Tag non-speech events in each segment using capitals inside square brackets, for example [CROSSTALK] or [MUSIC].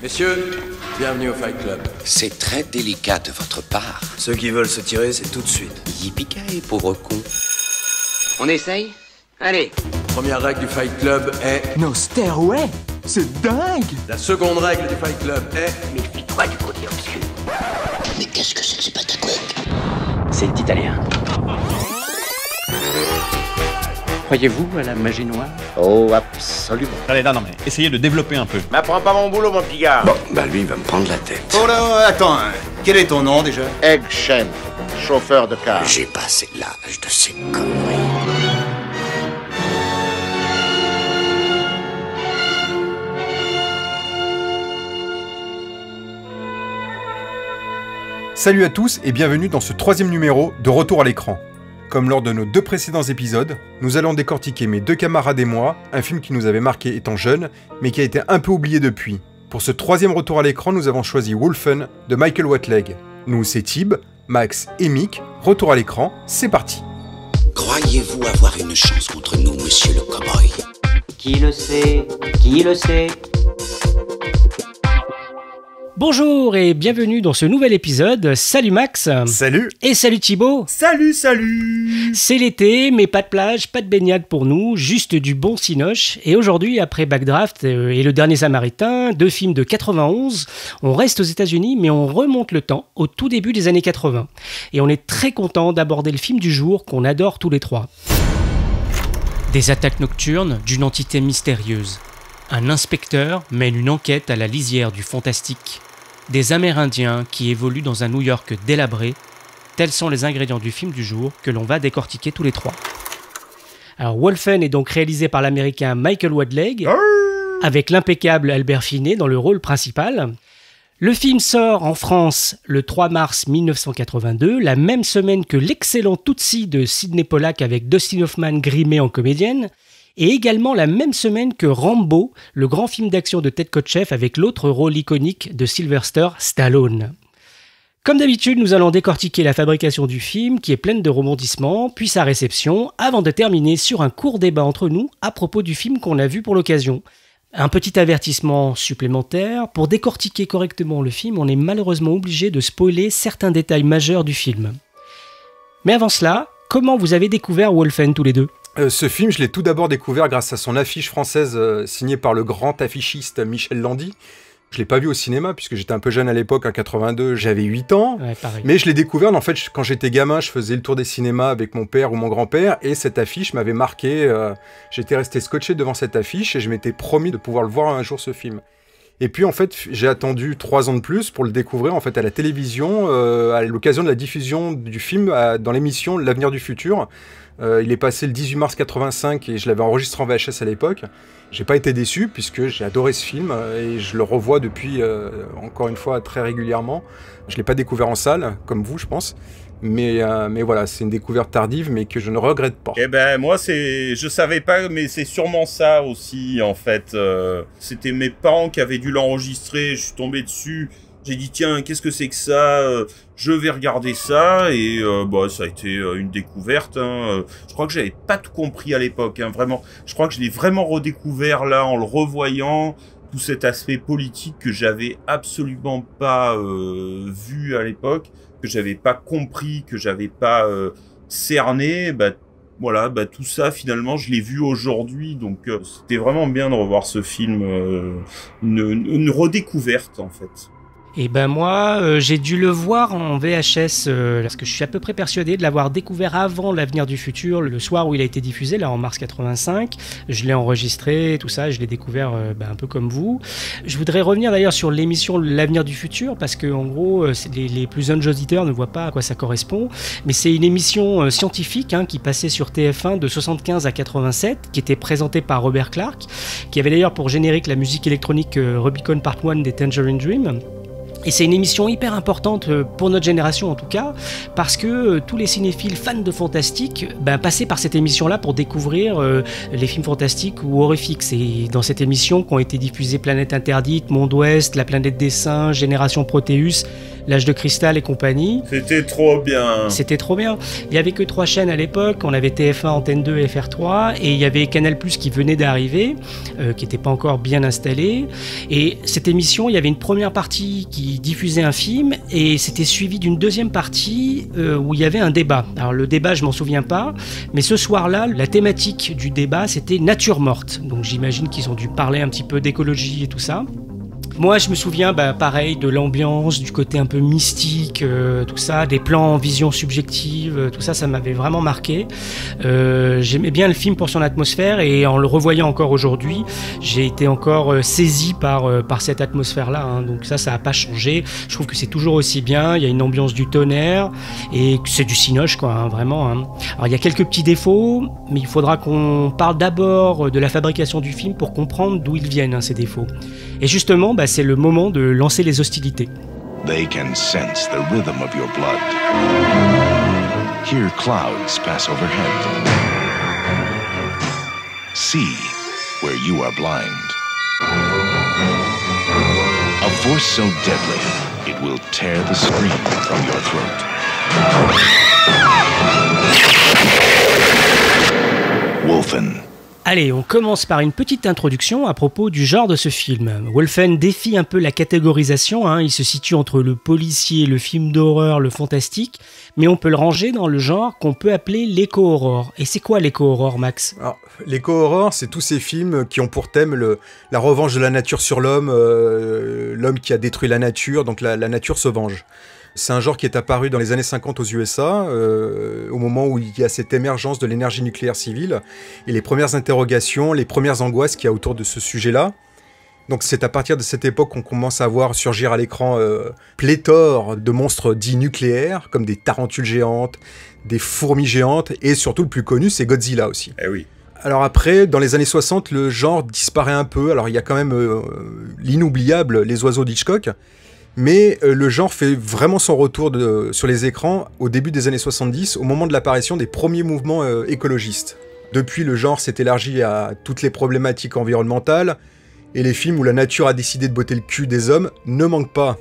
Messieurs, bienvenue au Fight Club. C'est très délicat de votre part. Ceux qui veulent se tirer, c'est tout de suite. Yippee pauvre con. On essaye Allez. Première règle du Fight Club est... No stairway C'est dingue La seconde règle du Fight Club est... Méfie-toi du côté obscur. Mais qu'est-ce que c'est que ce patacoque C'est italien. Croyez-vous à la magie noire Oh, absolument. Allez, non, non, mais essayez de développer un peu. M'apprends pas mon boulot, mon petit gars. Bon, bah lui, il va me prendre la tête. Oh là, oh, attends, hein. quel est ton nom déjà Egg Shen, chauffeur de car. J'ai passé l'âge de ces conneries. Salut à tous et bienvenue dans ce troisième numéro de Retour à l'écran. Comme lors de nos deux précédents épisodes, nous allons décortiquer mes deux camarades et moi, un film qui nous avait marqué étant jeune, mais qui a été un peu oublié depuis. Pour ce troisième retour à l'écran, nous avons choisi Wolfen de Michael Watleg. Nous, c'est Tib, Max et Mick. Retour à l'écran, c'est parti. Croyez-vous avoir une chance contre nous, monsieur le cowboy Qui le sait Qui le sait Bonjour et bienvenue dans ce nouvel épisode. Salut Max. Salut. Et salut Thibaut. Salut, salut. C'est l'été, mais pas de plage, pas de baignade pour nous, juste du bon cinoche. Et aujourd'hui, après Backdraft euh, et Le Dernier Samaritain, deux films de 91, on reste aux États-Unis, mais on remonte le temps au tout début des années 80. Et on est très content d'aborder le film du jour qu'on adore tous les trois. Des attaques nocturnes d'une entité mystérieuse. Un inspecteur mène une enquête à la lisière du fantastique des Amérindiens qui évoluent dans un New York délabré, tels sont les ingrédients du film du jour que l'on va décortiquer tous les trois. Alors Wolfen est donc réalisé par l'Américain Michael Wadleg, avec l'impeccable Albert Finney dans le rôle principal. Le film sort en France le 3 mars 1982, la même semaine que l'excellent Tootsie de Sidney Pollack avec Dustin Hoffman grimé en comédienne, et également la même semaine que Rambo, le grand film d'action de Ted Kotcheff avec l'autre rôle iconique de Sylvester Stallone. Comme d'habitude, nous allons décortiquer la fabrication du film qui est pleine de rebondissements, puis sa réception, avant de terminer sur un court débat entre nous à propos du film qu'on a vu pour l'occasion. Un petit avertissement supplémentaire, pour décortiquer correctement le film, on est malheureusement obligé de spoiler certains détails majeurs du film. Mais avant cela, comment vous avez découvert Wolfen tous les deux euh, ce film, je l'ai tout d'abord découvert grâce à son affiche française euh, signée par le grand affichiste Michel Landy. Je l'ai pas vu au cinéma puisque j'étais un peu jeune à l'époque, en 82, j'avais 8 ans. mais je l'ai découvert, en fait, quand j'étais gamin, je faisais le tour des cinémas avec mon père ou mon grand-père et cette affiche m'avait marqué. Euh, j'étais resté scotché devant cette affiche et je m'étais promis de pouvoir le voir un jour ce film. Et puis en fait, j'ai attendu 3 ans de plus pour le découvrir en fait à la télévision à l'occasion de la diffusion du film dans l'émission L'avenir du futur euh, il est passé le 18 mars 85 et je l'avais enregistré en VHS à l'époque. J'ai pas été déçu puisque j'ai adoré ce film et je le revois depuis, euh, encore une fois, très régulièrement. Je l'ai pas découvert en salle, comme vous, je pense. Mais, euh, mais voilà, c'est une découverte tardive, mais que je ne regrette pas. Eh ben, moi, c'est, je savais pas, mais c'est sûrement ça aussi, en fait. C'était mes parents qui avaient dû l'enregistrer. Je suis tombé dessus j'ai dit tiens qu'est-ce que c'est que ça euh, Je vais regarder ça et euh, bah ça a été euh, une découverte. Hein, je crois que j'avais pas tout compris à l'époque, hein, vraiment. Je crois que je l'ai vraiment redécouvert là en le revoyant tout cet aspect politique que j'avais absolument pas vu à l'époque, que j'avais pas compris, que j'avais pas cerné. Bah voilà, bah tout ça finalement je l'ai vu aujourd'hui, donc c'était vraiment bien de revoir ce film, une, une redécouverte en fait. Et eh ben moi, euh, j'ai dû le voir en VHS euh, parce que je suis à peu près persuadé de l'avoir découvert avant l'avenir du futur, le soir où il a été diffusé, là en mars 85. Je l'ai enregistré, tout ça, je l'ai découvert euh, ben, un peu comme vous. Je voudrais revenir d'ailleurs sur l'émission L'avenir du futur parce que en gros, les, plus jeunes auditeurs ne voient pas à quoi ça correspond, mais c'est une émission scientifique hein, qui passait sur TF1 de 75 à 87, qui était présentée par Robert Clark, qui avait d'ailleurs pour générique la musique électronique Rubicon Part 1 des Tangerine Dream. Et c'est une émission hyper importante euh, pour notre génération en tout cas, parce que euh, tous les cinéphiles fans de fantastique ben, passaient par cette émission-là pour découvrir euh, les films fantastiques ou horrifiques. C'est dans cette émission qu'ont été diffusées Planète Interdite, Monde Ouest, La Planète des Singes, Génération Proteus, L'âge de cristal et compagnie. C'était trop bien. C'était trop bien. Il y avait que trois chaînes à l'époque. On avait TF1, Antenne 2, et FR3, et il y avait Canal+ qui venait d'arriver, euh, qui n'était pas encore bien installé. Et cette émission, il y avait une première partie qui diffusait un film, et c'était suivi d'une deuxième partie euh, où il y avait un débat. Alors le débat, je m'en souviens pas, mais ce soir-là, la thématique du débat, c'était nature morte. Donc j'imagine qu'ils ont dû parler un petit peu d'écologie et tout ça. Moi, je me souviens, bah, pareil, de l'ambiance, du côté un peu mystique, euh, tout ça, des plans en vision subjective, euh, tout ça, ça m'avait vraiment marqué. Euh, j'aimais bien le film pour son atmosphère et en le revoyant encore aujourd'hui, j'ai été encore saisi par, par cette atmosphère-là. Hein. Donc ça, ça n'a pas changé. Je trouve que c'est toujours aussi bien. Il y a une ambiance du tonnerre et c'est du cinoche, quoi, hein, vraiment. Hein. Alors, il y a quelques petits défauts, mais il faudra qu'on parle d'abord de la fabrication du film pour comprendre d'où ils viennent, ces défauts. Et justement, bah, c'est le moment de lancer les hostilités. They can sense the rhythm of your blood. Hear clouds pass overhead. See where you are blind. A voice so deadly, it will tear the screen from your throat. Wolfen. Allez, on commence par une petite introduction à propos du genre de ce film. Wolfen défie un peu la catégorisation, hein. il se situe entre le policier, le film d'horreur, le fantastique, mais on peut le ranger dans le genre qu'on peut appeler léco horreur Et c'est quoi léco horreur Max léco horreur c'est tous ces films qui ont pour thème la revanche de la nature sur l'homme, euh, l'homme qui a détruit la nature, donc la nature se venge. C'est un genre qui est apparu dans les années 50 aux USA, euh, au moment où il y a cette émergence de l'énergie nucléaire civile, et les premières interrogations, les premières angoisses qu'il y a autour de ce sujet-là. Donc c'est à partir de cette époque qu'on commence à voir surgir à l'écran euh, pléthore de monstres dits nucléaires, comme des tarentules géantes, des fourmis géantes, et surtout le plus connu, c'est Godzilla aussi. Eh Alors après, dans les années 60, le genre disparaît un peu. Alors il y a quand même euh, l'inoubliable Les Oiseaux d'Hitchcock, mais euh, le genre fait vraiment son retour sur les écrans au début des années 70, au moment de l'apparition des premiers mouvements euh, écologistes. Depuis, le genre s'est élargi à toutes les problématiques environnementales, et les films où la nature a décidé de botter le cul des hommes ne manquent pas.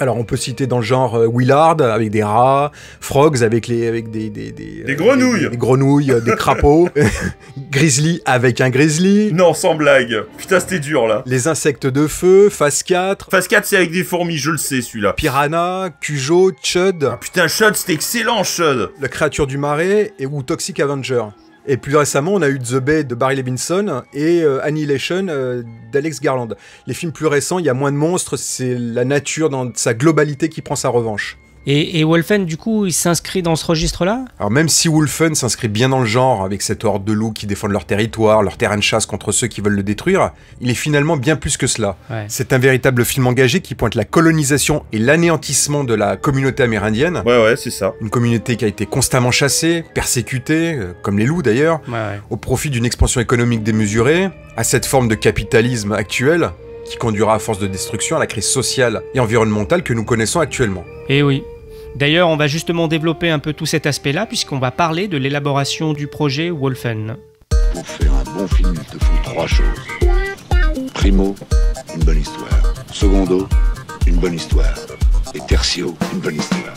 Alors on peut citer dans le genre euh, Willard avec des rats, Frogs avec les avec des des, des, euh, grenouilles, des, grenouilles, euh, des crapauds, [LAUGHS] Grizzly avec un grizzly. Non, sans blague. Putain, c'était dur là. Les insectes de feu, Phase 4. Phase 4 c'est avec des fourmis, je le sais celui-là. Piranha, Cujo, Chud. Ah, putain, Chud, c'était excellent Chud. La créature du marais et ou Toxic Avenger. Et plus récemment, on a eu The Bay de Barry Levinson et euh, Annihilation euh, d'Alex Garland. Les films plus récents, il y a moins de monstres, c'est la nature dans sa globalité qui prend sa revanche. Et, Wolfen, du coup, il s'inscrit dans ce registre-là Alors même si Wolfen s'inscrit bien dans le genre, avec cette horde de loups qui défendent leur territoire, leur terrain de chasse contre ceux qui veulent le détruire, il est finalement bien plus que cela. C'est un véritable film engagé qui pointe la colonisation et l'anéantissement de la communauté amérindienne. Ouais, ouais, c'est ça. Une communauté qui a été constamment chassée, persécutée, euh, comme les loups d'ailleurs, au profit d'une expansion économique démesurée, à cette forme de capitalisme actuel qui conduira à force de destruction à la crise sociale et environnementale que nous connaissons actuellement. Et eh oui, D'ailleurs, on va justement développer un peu tout cet aspect-là, puisqu'on va parler de l'élaboration du projet Wolfen. Pour faire un bon film, il te faut trois choses. Primo, une bonne histoire. Secondo, une bonne histoire. Et tertio, une bonne histoire.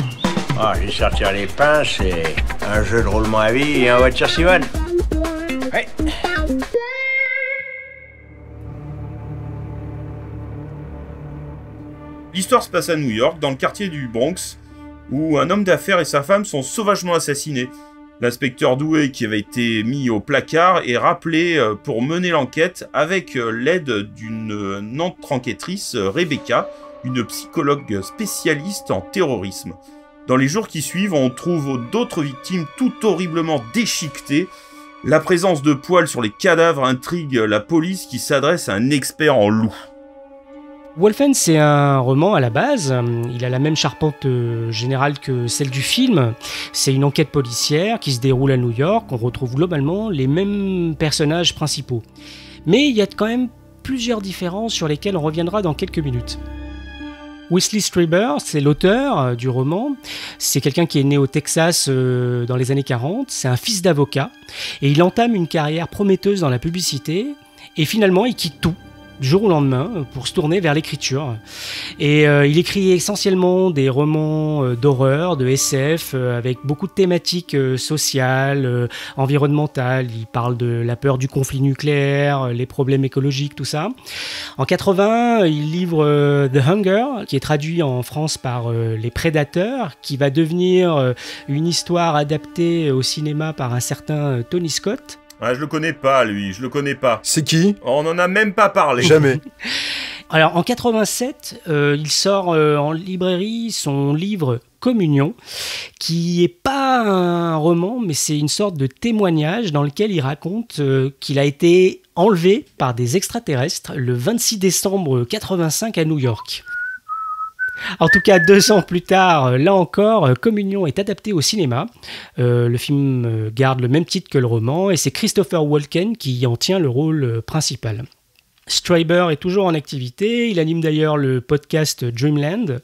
Ah, oh, sorti les pinces et un jeu de roulement à vie et un voiture Simone. Ouais. L'histoire se passe à New York, dans le quartier du Bronx, où un homme d'affaires et sa femme sont sauvagement assassinés. L'inspecteur Doué, qui avait été mis au placard, est rappelé euh, pour mener l'enquête avec euh, l'aide d'une euh, entre enquêtrice, Rebecca, une psychologue spécialiste en terrorisme. Dans les jours qui suivent, on trouve d'autres victimes tout horriblement déchiquetées. La présence de poils sur les cadavres intrigue la police qui s'adresse à un expert en loups. Wolfen, c'est un roman à la base. Il a la même charpente euh, générale que celle du film. C'est une enquête policière qui se déroule à New York. On retrouve globalement les mêmes personnages principaux. Mais il y a quand même plusieurs différences sur lesquelles on reviendra dans quelques minutes. Wesley Strieber, c'est l'auteur euh, du roman. C'est quelqu'un qui est né au Texas euh, dans les années 40. C'est un fils d'avocat. Et il entame une carrière prometteuse dans la publicité. Et finalement, il quitte tout jour au lendemain euh, pour se tourner vers l'écriture. Et euh, il écrit essentiellement des romans euh, d'horreur, de SF, avec beaucoup de thématiques sociales, environnementales. Il parle de la peur du conflit nucléaire, les problèmes écologiques, tout ça. En 80, il livre The Hunger, qui est traduit en France par Les Prédateurs, qui va devenir une histoire adaptée au cinéma par un certain Tony Scott. Ah, je le connais pas, lui, je le connais pas. C'est qui On n'en a même pas parlé. Jamais. [LAUGHS] Alors, en 87, euh, il sort euh, en librairie son livre Communion, qui n'est pas un roman, mais c'est une sorte de témoignage dans lequel il raconte euh, qu'il a été enlevé par des extraterrestres le 26 décembre 85 à New York. En tout cas, deux ans plus tard, euh, là encore, euh, Communion est adapté au cinéma. Euh, le film garde le même titre que le roman et c'est Christopher Walken qui en tient le rôle principal. Stryber est toujours en activité, il anime d'ailleurs le podcast Dreamland.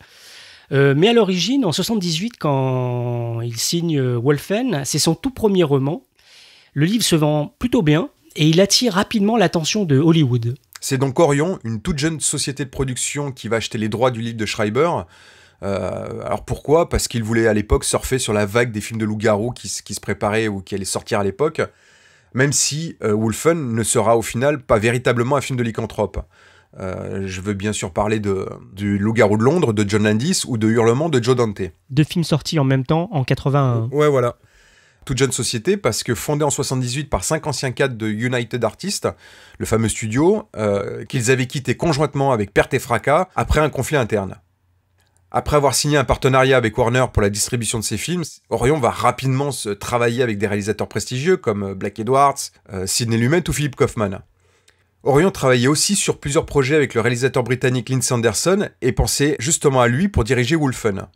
mais à l'origine, en 78, quand il signe Wolfen, c'est son tout premier roman. Le livre se vend plutôt bien et il attire rapidement l'attention de Hollywood. C'est donc Orion, une toute jeune société de production qui va acheter les droits du livre de Schreiber. Euh, alors pourquoi Parce qu'il voulait à l'époque surfer sur la vague des films de loup-garou qui, se préparaient ou qui allaient sortir à l'époque, même si euh, Wolfen ne sera au final pas véritablement un film de lycanthrope. Euh, je veux bien sûr parler de, du Loup-garou de Londres de John Landis ou de Hurlement de Joe Dante. Deux films sortis en même temps en 81. Ouais, voilà toute jeune société parce que fondée en 78 par cinq anciens cadres de United Artists, le fameux studio, euh, qu'ils avaient quitté conjointement avec perte et fracas après un conflit interne. Après avoir signé un partenariat avec Warner pour la distribution de ses films, Orion va rapidement se travailler avec des réalisateurs prestigieux comme euh, Black Edwards, euh, Sidney Lumet ou Philip Kaufman. Orion travaillait aussi sur plusieurs projets avec le réalisateur britannique Lindsay Anderson et pensait justement à lui pour diriger Wolfen.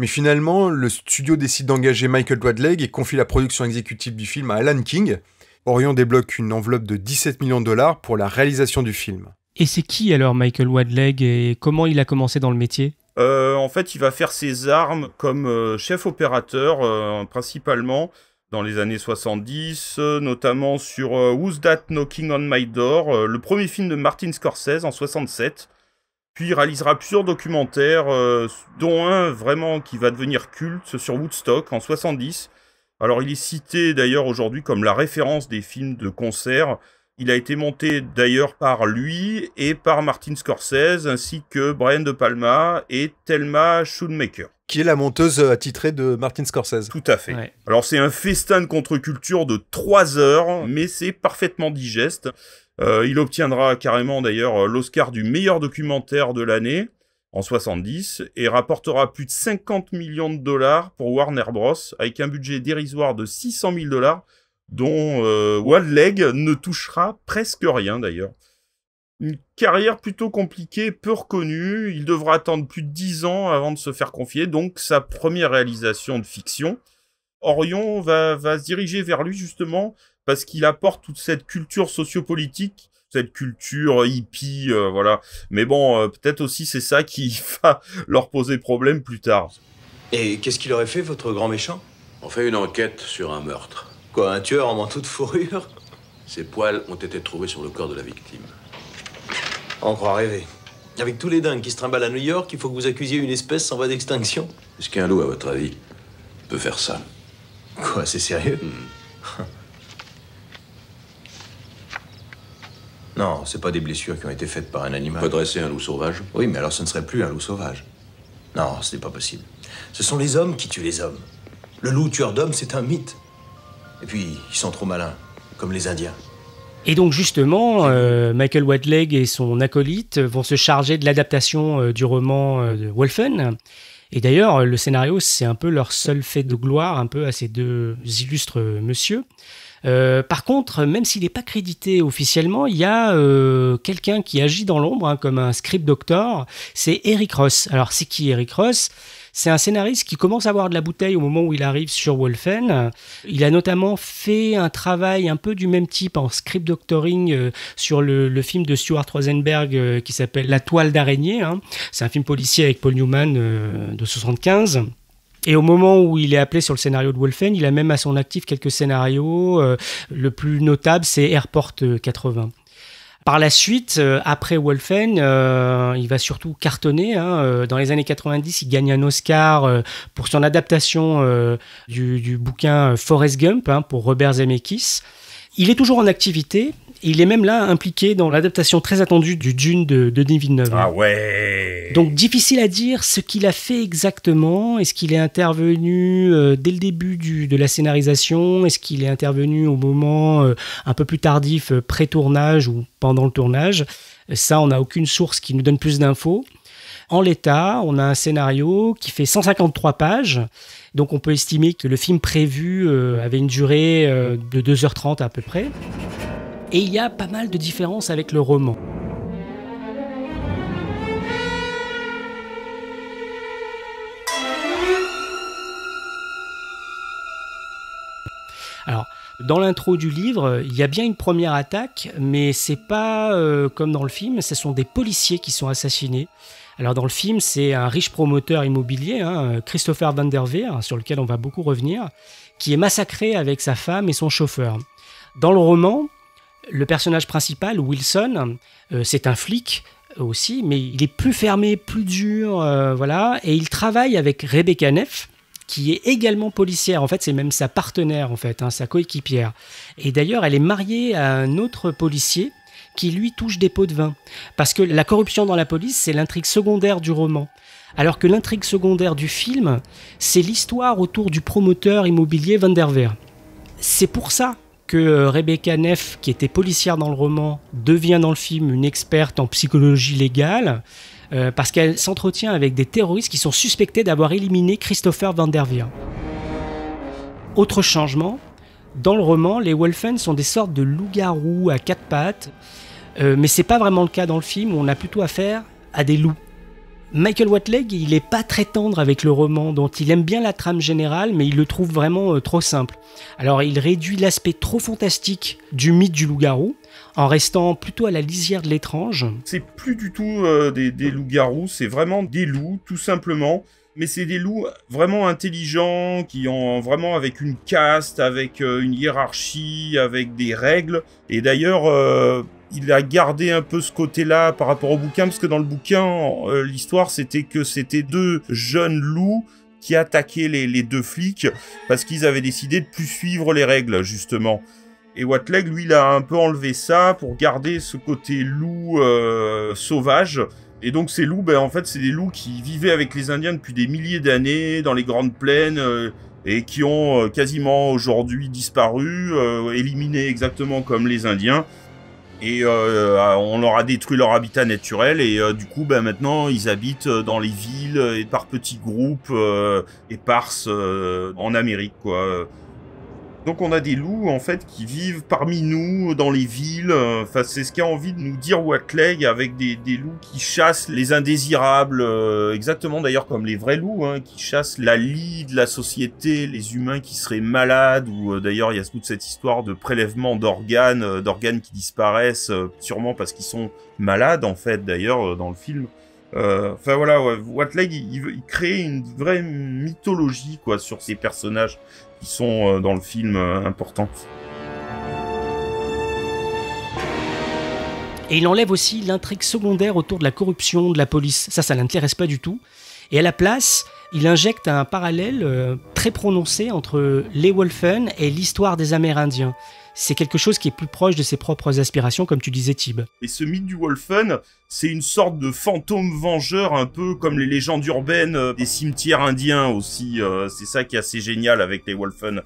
Mais finalement, le studio décide d'engager Michael Wadleg et confie la production exécutive du film à Alan King. Orion débloque une enveloppe de 17 millions de dollars pour la réalisation du film. Et c'est qui alors Michael Wadleg et comment il a commencé dans le métier euh, En fait, il va faire ses armes comme euh, chef opérateur euh, principalement dans les années 70, notamment sur Who's That Knocking on My Door, le premier film de Martin Scorsese en 67 puis il réalisera plusieurs documentaires, euh, dont un vraiment qui va devenir culte sur Woodstock en 70. Alors il est cité d'ailleurs aujourd'hui comme la référence des films de concert. Il a été monté d'ailleurs par lui et par Martin Scorsese, ainsi que Brian De Palma et Thelma Schoonmaker. Qui est la monteuse euh, attitrée de Martin Scorsese. Tout à fait. Alors c'est un festin de contre-culture de trois heures, mais c'est parfaitement digeste. Euh, il obtiendra carrément d'ailleurs euh, l'Oscar du meilleur documentaire de l'année en 70 et rapportera plus de 50 millions de dollars pour Warner Bros. avec un budget dérisoire de 600 000 dollars dont euh, Leg ne touchera presque rien d'ailleurs. Une carrière plutôt compliquée, peu reconnue, il devra attendre plus de 10 ans avant de se faire confier, donc sa première réalisation de fiction. Orion va se diriger vers lui justement parce qu'il apporte toute cette culture sociopolitique cette culture hippie, euh, voilà. Mais bon, euh, peut-être aussi c'est ça qui [LAUGHS] va leur poser problème plus tard. Et qu'est-ce qu'il aurait fait, votre grand méchant On fait une enquête sur un meurtre. Quoi, un tueur en manteau de fourrure Ses poils ont été trouvés sur le corps de la victime. On croit rêver. Avec tous les dingues qui se trimballent à New York, il faut que vous accusiez une espèce en voie d'extinction. Est-ce qu'un loup, à votre avis, peut faire ça Quoi, c'est sérieux hmm. [LAUGHS] Non, c'est pas des blessures qui ont été faites par un animal. Pas un loup sauvage Oui, mais alors ce ne serait plus un loup sauvage. Non, ce n'est pas possible. Ce sont les hommes qui tuent les hommes. Le loup tueur d'hommes, c'est un mythe. Et puis, ils sont trop malins, comme les Indiens. Et donc justement, euh, Michael Wadleg et son acolyte vont se charger de l'adaptation euh, du roman euh, de Wolfen. Et d'ailleurs, le scénario, c'est un peu leur seul fait de gloire, un peu à ces deux illustres messieurs. Euh, par contre, même s'il n'est pas crédité officiellement, il y a euh, quelqu'un qui agit dans l'ombre hein, comme un script doctor, c'est Eric Ross. Alors c'est qui Eric Ross c'est un scénariste qui commence à avoir de la bouteille au moment où il arrive sur Wolfen. Il a notamment fait un travail un peu du même type en script doctoring euh, sur le, film de Stuart Rosenberg qui s'appelle La toile d'araignée. Hein. C'est un film policier avec Paul Newman de 75. Et au moment où il est appelé sur le scénario de Wolfen, il a même à son actif quelques scénarios. Euh, le plus notable, c'est Airport 80. Euh, Par la suite, euh, après Wolfen, il va surtout cartonner. Hein, dans les années 90, il gagne un Oscar pour son adaptation du, bouquin Forrest Gump hein, pour Robert Zemeckis. Il est toujours en activité, il est même là impliqué dans l'adaptation très attendue du Dune de, Denis Villeneuve. Ah ouais Donc difficile à dire ce qu'il a fait exactement. Est-ce qu'il est intervenu euh, dès le début de la scénarisation Est-ce qu'il est intervenu au moment euh, un peu plus tardif, euh, pré-tournage ou pendant le tournage Ça, on n'a aucune source qui nous donne plus d'infos. En l'état, on a un scénario qui fait 153 pages. Donc on peut estimer que le film prévu avait une durée de 2h30 à peu près et il y a pas mal de différences avec le roman. Alors, dans l'intro du livre, il y a bien une première attaque, mais c'est pas euh, comme dans le film, ce sont des policiers qui sont assassinés. Alors dans le film, c'est un riche promoteur immobilier, hein, Christopher Van der Weer, sur lequel on va beaucoup revenir, qui est massacré avec sa femme et son chauffeur. Dans le roman, le personnage principal, Wilson, euh, c'est un flic aussi, mais il est plus fermé, plus dur, euh, voilà. Et il travaille avec Rebecca Neff, qui est également policière. En fait, c'est même sa partenaire, en fait, hein, sa coéquipière. Et d'ailleurs, elle est mariée à un autre policier qui lui touche des pots de vin. Parce que la corruption dans la police, c'est l'intrigue secondaire du roman. Alors que l'intrigue secondaire du film, c'est l'histoire autour du promoteur immobilier Van der Weer. C'est pour ça que euh, Rebecca Neff, qui était policière dans le roman, devient dans le film une experte en psychologie légale. Euh, parce qu'elle s'entretient avec des terroristes qui sont suspectés d'avoir éliminé Christopher Van Der Autre changement, dans le roman, les Wolfen sont des sortes de loups-garous à quatre pattes, mais euh, mais c'est pas vraiment le cas dans le film, où on a plutôt affaire à des loups. Michael Watleg, il n'est pas très tendre avec le roman, dont il aime bien la trame générale, mais il le trouve vraiment euh, trop simple. Alors il réduit l'aspect trop fantastique du mythe du loup-garou, en restant plutôt à la lisière de l'étrange. C'est plus du tout euh, des, loups-garous, c'est vraiment des loups, tout simplement. Mais c'est des loups vraiment intelligents, qui ont vraiment avec une caste, avec euh, une hiérarchie, avec des règles. Et d'ailleurs il a gardé un peu ce côté-là par rapport au bouquin, parce que dans le bouquin, euh, l'histoire, c'était que c'était deux jeunes loups qui attaquaient les, deux flics, parce qu'ils avaient décidé de plus suivre les règles, justement. Et Watleg, lui, il a un peu enlevé ça pour garder ce côté loup euh, sauvage. Et donc ces loups, ben, en fait, c'est des loups qui vivaient avec les Indiens depuis des milliers d'années dans les grandes plaines. Euh, et qui ont quasiment aujourd'hui disparu, éliminés exactement comme les Indiens et euh, euh, on leur a détruit leur habitat naturel et euh, du coup ben, maintenant ils habitent dans les villes et par petits groupes euh, éparses en Amérique quoi. Donc on a des loups en fait qui vivent parmi nous dans les villes. Enfin, c'est ce qu'a envie de nous dire Watley avec des, loups qui chassent les indésirables, euh, exactement d'ailleurs comme les vrais loups, hein, qui chassent la lie de la société, les humains qui seraient malades. Ou euh, d'ailleurs il y a toute cette histoire de prélèvement d'organes, euh, d'organes qui disparaissent sûrement parce qu'ils sont malades en fait d'ailleurs dans le film. Enfin voilà, Watley il, il crée une vraie mythologie quoi sur ces personnages qui sont euh, dans le film euh, importantes. Et il enlève aussi l'intrigue secondaire autour de la corruption de la police. Ça, ça l'intéresse pas du tout. Et à la place, il injecte un parallèle euh, très prononcé entre les Wolfen et l'histoire des Amérindiens c'est quelque chose qui est plus proche de ses propres aspirations, comme tu disais, Tib. Et ce mythe du Wolfen, c'est une sorte de fantôme vengeur, un peu comme les légendes urbaines euh, des cimetières indiens aussi. Euh, c'est ça qui est assez génial avec les Wolfen.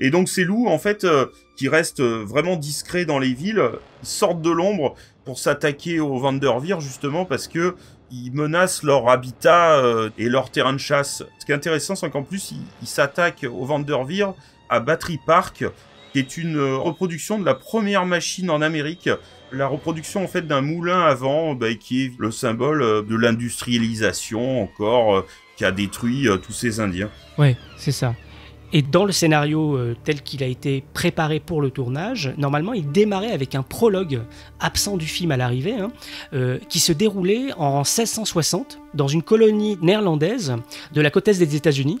Et donc ces loups, en fait, euh, qui restent vraiment discrets dans les villes, sortent de l'ombre pour s'attaquer aux Vandervir justement, parce que ils menacent leur habitat et leur terrain de chasse. Ce qui est intéressant, c'est qu'en plus, ils s'attaquent aux Vandervir à Battery Park, est une euh, reproduction de la première machine en Amérique. La reproduction en fait d'un moulin à vent bah, qui est le symbole euh, de l'industrialisation encore euh, qui a détruit tous ces Indiens. Ouais, c'est ça. Et dans le scénario euh, tel qu'il a été préparé pour le tournage, normalement, il démarrait avec un prologue absent du film à l'arrivée, hein, euh, qui se déroulait en 1660 dans une colonie néerlandaise de la côte est des États-Unis.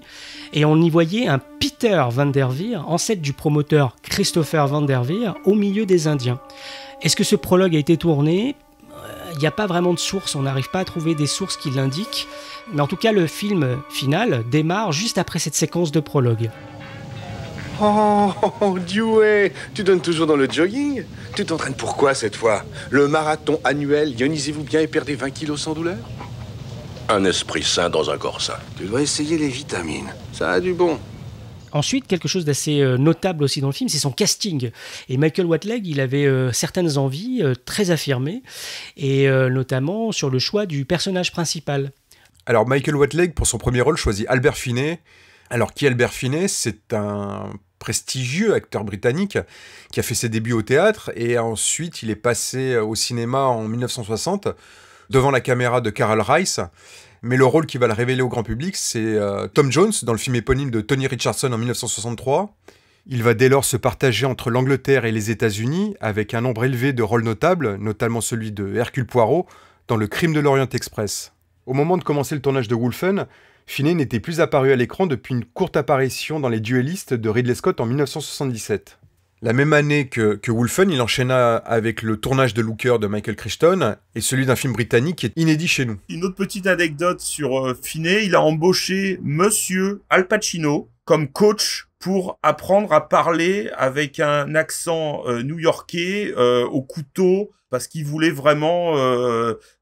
Et on y voyait un Peter van der Veer, ancêtre du promoteur Christopher van der Veer, au milieu des Indiens. Est-ce que ce prologue a été tourné il n'y a pas vraiment de source, on n'arrive pas à trouver des sources qui l'indiquent. Mais en tout cas, le film final démarre juste après cette séquence de prologue. Oh, oh, oh Dewey, tu donnes toujours dans le jogging Tu t'entraînes pourquoi cette fois Le marathon annuel, ionisez-vous bien et perdez 20 kilos sans douleur Un esprit sain dans un corps sain. Tu dois essayer les vitamines. Ça a du bon. Ensuite, quelque chose d'assez euh, notable aussi dans le film, c'est son casting. Et Michael Watleg, il avait euh, certaines envies euh, très affirmées, et notamment sur le choix du personnage principal. Alors Michael Watleg, pour son premier rôle, choisit Albert Finney. Alors qui Albert Finney C'est un prestigieux acteur britannique qui a fait ses débuts au théâtre et ensuite il est passé au cinéma en 1960 devant la caméra de Carol Rice mais le rôle qui va le révéler au grand public, c'est euh, Tom Jones dans le film éponyme de Tony Richardson en 1963. Il va dès lors se partager entre l'Angleterre et les États-Unis, avec un nombre élevé de rôles notables, notamment celui de Hercule Poirot dans Le Crime de l'Orient Express. Au moment de commencer le tournage de Wolfen, Finney n'était plus apparu à l'écran depuis une courte apparition dans Les Duellistes de Ridley Scott en 1977. La même année que, Wolfen, il enchaîna avec le tournage de Looker de Michael Crichton et celui d'un film britannique qui est inédit chez nous. Une autre petite anecdote sur euh, Finney, il a embauché Monsieur Al Pacino comme coach pour apprendre à parler avec un accent euh, new-yorkais euh, au couteau parce qu'il voulait vraiment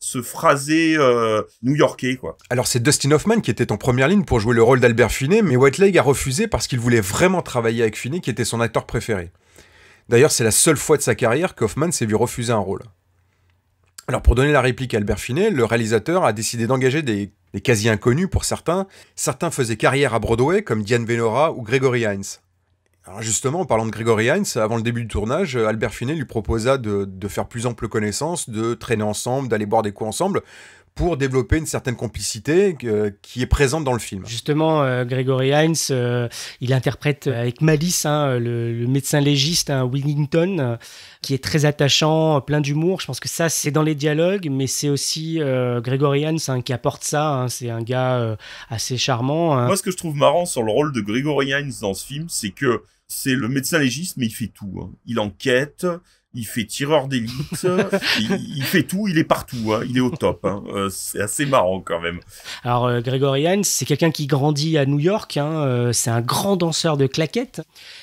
se phraser new-yorkais quoi. Alors c'est Dustin Hoffman qui était en première ligne pour jouer le rôle d'Albert Finney mais Whiteley a refusé parce qu'il voulait vraiment travailler avec Finney qui était son acteur préféré. D'ailleurs, c'est la seule fois de sa carrière qu'Hoffman s'est vu refuser un rôle. Alors pour donner la réplique à Albert Finet, le réalisateur a décidé d'engager des, quasi-inconnus pour certains. Certains faisaient carrière à Broadway, comme Diane Venora ou Gregory Hines. Alors justement, en parlant de Gregory Hines, avant le début du tournage, Albert Finet lui proposa de faire plus ample connaissance, de traîner ensemble, d'aller boire des coups ensemble, pour développer une certaine complicité euh, qui est présente dans le film. Justement, grégory euh, Gregory Hines, euh, il interprète avec malice hein, le, médecin légiste hein, Willington, qui est très attachant, plein d'humour. Je pense que ça, c'est dans les dialogues, mais c'est aussi Gregory Hines hein, qui apporte ça. c'est un gars assez charmant. Moi, ce que je trouve marrant sur le rôle de Gregory Hines dans ce film, c'est que c'est le médecin légiste, mais il fait tout. Il enquête, il fait tireur d'élite, [LAUGHS] il, fait tout, il est partout, hein, il est au top. Hein. Euh, c'est assez marrant quand même. Alors euh, Grégory c'est quelqu'un qui grandit à New York, hein, euh, c'est un grand danseur de claquettes.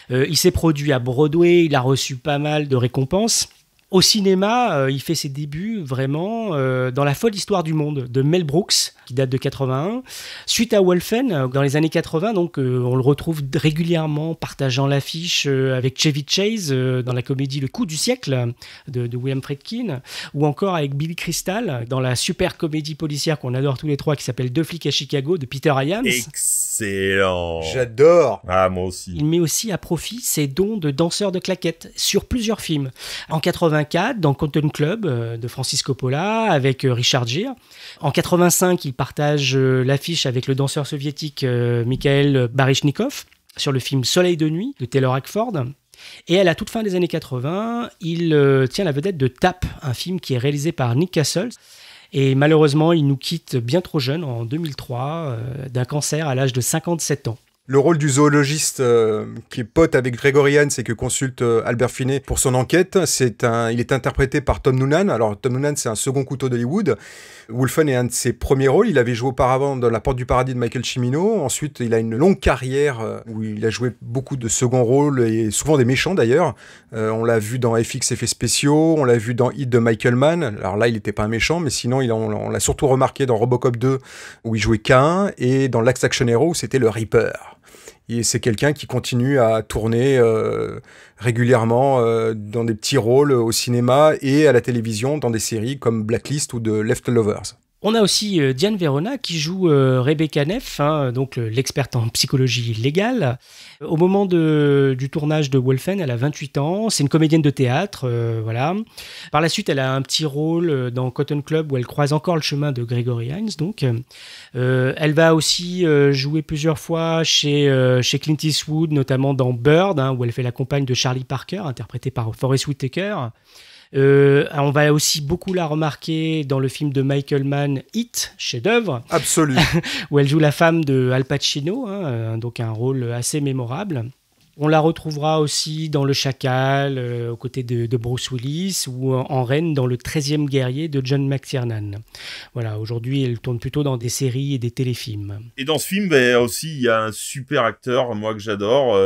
il s'est produit à Broadway, il a reçu pas mal de récompenses. Au cinéma, euh, il fait ses débuts vraiment euh, dans La folle histoire du monde de Mel Brooks, qui date de 81. Suite à Wolfen, euh, dans les années 80, donc on le retrouve régulièrement partageant l'affiche avec Chevy Chase dans la comédie Le coup du siècle de, de, William Friedkin, ou encore avec Billy Crystal dans la super comédie policière qu'on adore tous les trois qui s'appelle Deux flics à Chicago de Peter Hyams. Excellent. J'adore. Ah moi aussi. Il met aussi à profit ses dons de danseur de claquettes sur plusieurs films. En 80 dans Cotton Club euh, de Francisco Coppola avec euh, Richard Gere. En 85, il partage euh, l'affiche avec le danseur soviétique Mikhail Baryshnikov sur le film Soleil de nuit de Taylor Hackford. Et à la toute fin des années 80, il tient la vedette de Tap, un film qui est réalisé par Nick Castle. Et malheureusement, il nous quitte bien trop jeune, en 2003, d'un cancer à l'âge de 57 ans. Le rôle du zoologiste euh, qui est pote avec Grégory Hans et que consulte euh, Albert Finney pour son enquête, c'est il est interprété par Tom Noonan. Alors Tom Noonan, c'est un second couteau d'Hollywood. Wolfen est un de ses premiers rôles. Il avait joué auparavant dans La Porte du Paradis de Michael Cimino. Ensuite, il a une longue carrière euh, où il a joué beaucoup de seconds rôles et souvent des méchants d'ailleurs. on l'a vu dans FX Effets Spéciaux, on l'a vu dans Hit de Michael Mann. Alors là, il n'était pas un méchant, mais sinon, on, l'a surtout remarqué dans Robocop 2 où il jouait K1 et dans L'Axe Action Hero où c'était le Reaper. Et c'est quelqu'un qui continue à tourner euh, régulièrement euh, dans des petits rôles au cinéma et à la télévision dans des séries comme Blacklist ou de Left Lovers. On a aussi euh, Diane Verona qui joue euh, Rebecca Neff, hein, donc l'experte en psychologie légale. Au moment du tournage de Wolfen, elle a 28 ans, c'est une comédienne de théâtre, euh, voilà. Par la suite, elle a un petit rôle dans Cotton Club où elle croise encore le chemin de Gregory Hines, donc. elle va aussi jouer plusieurs fois chez, Clint Eastwood, notamment dans Bird, hein, où elle fait la compagne de Charlie Parker, interprété par Forrest Whitaker. Euh, on va aussi beaucoup la remarquer dans le film de Michael Mann, Hit, chef-d'œuvre. Absolument. [LAUGHS] où elle joue la femme de Al Pacino, hein, euh, donc un rôle assez mémorable. On la retrouvera aussi dans Le Chacal, euh, aux côtés de, Bruce Willis, ou en, reine dans Le 13e guerrier de John McTiernan. Voilà, aujourd'hui, elle tourne plutôt dans des séries et des téléfilms. Et dans ce film, ben, aussi, il y a un super acteur, moi, que j'adore.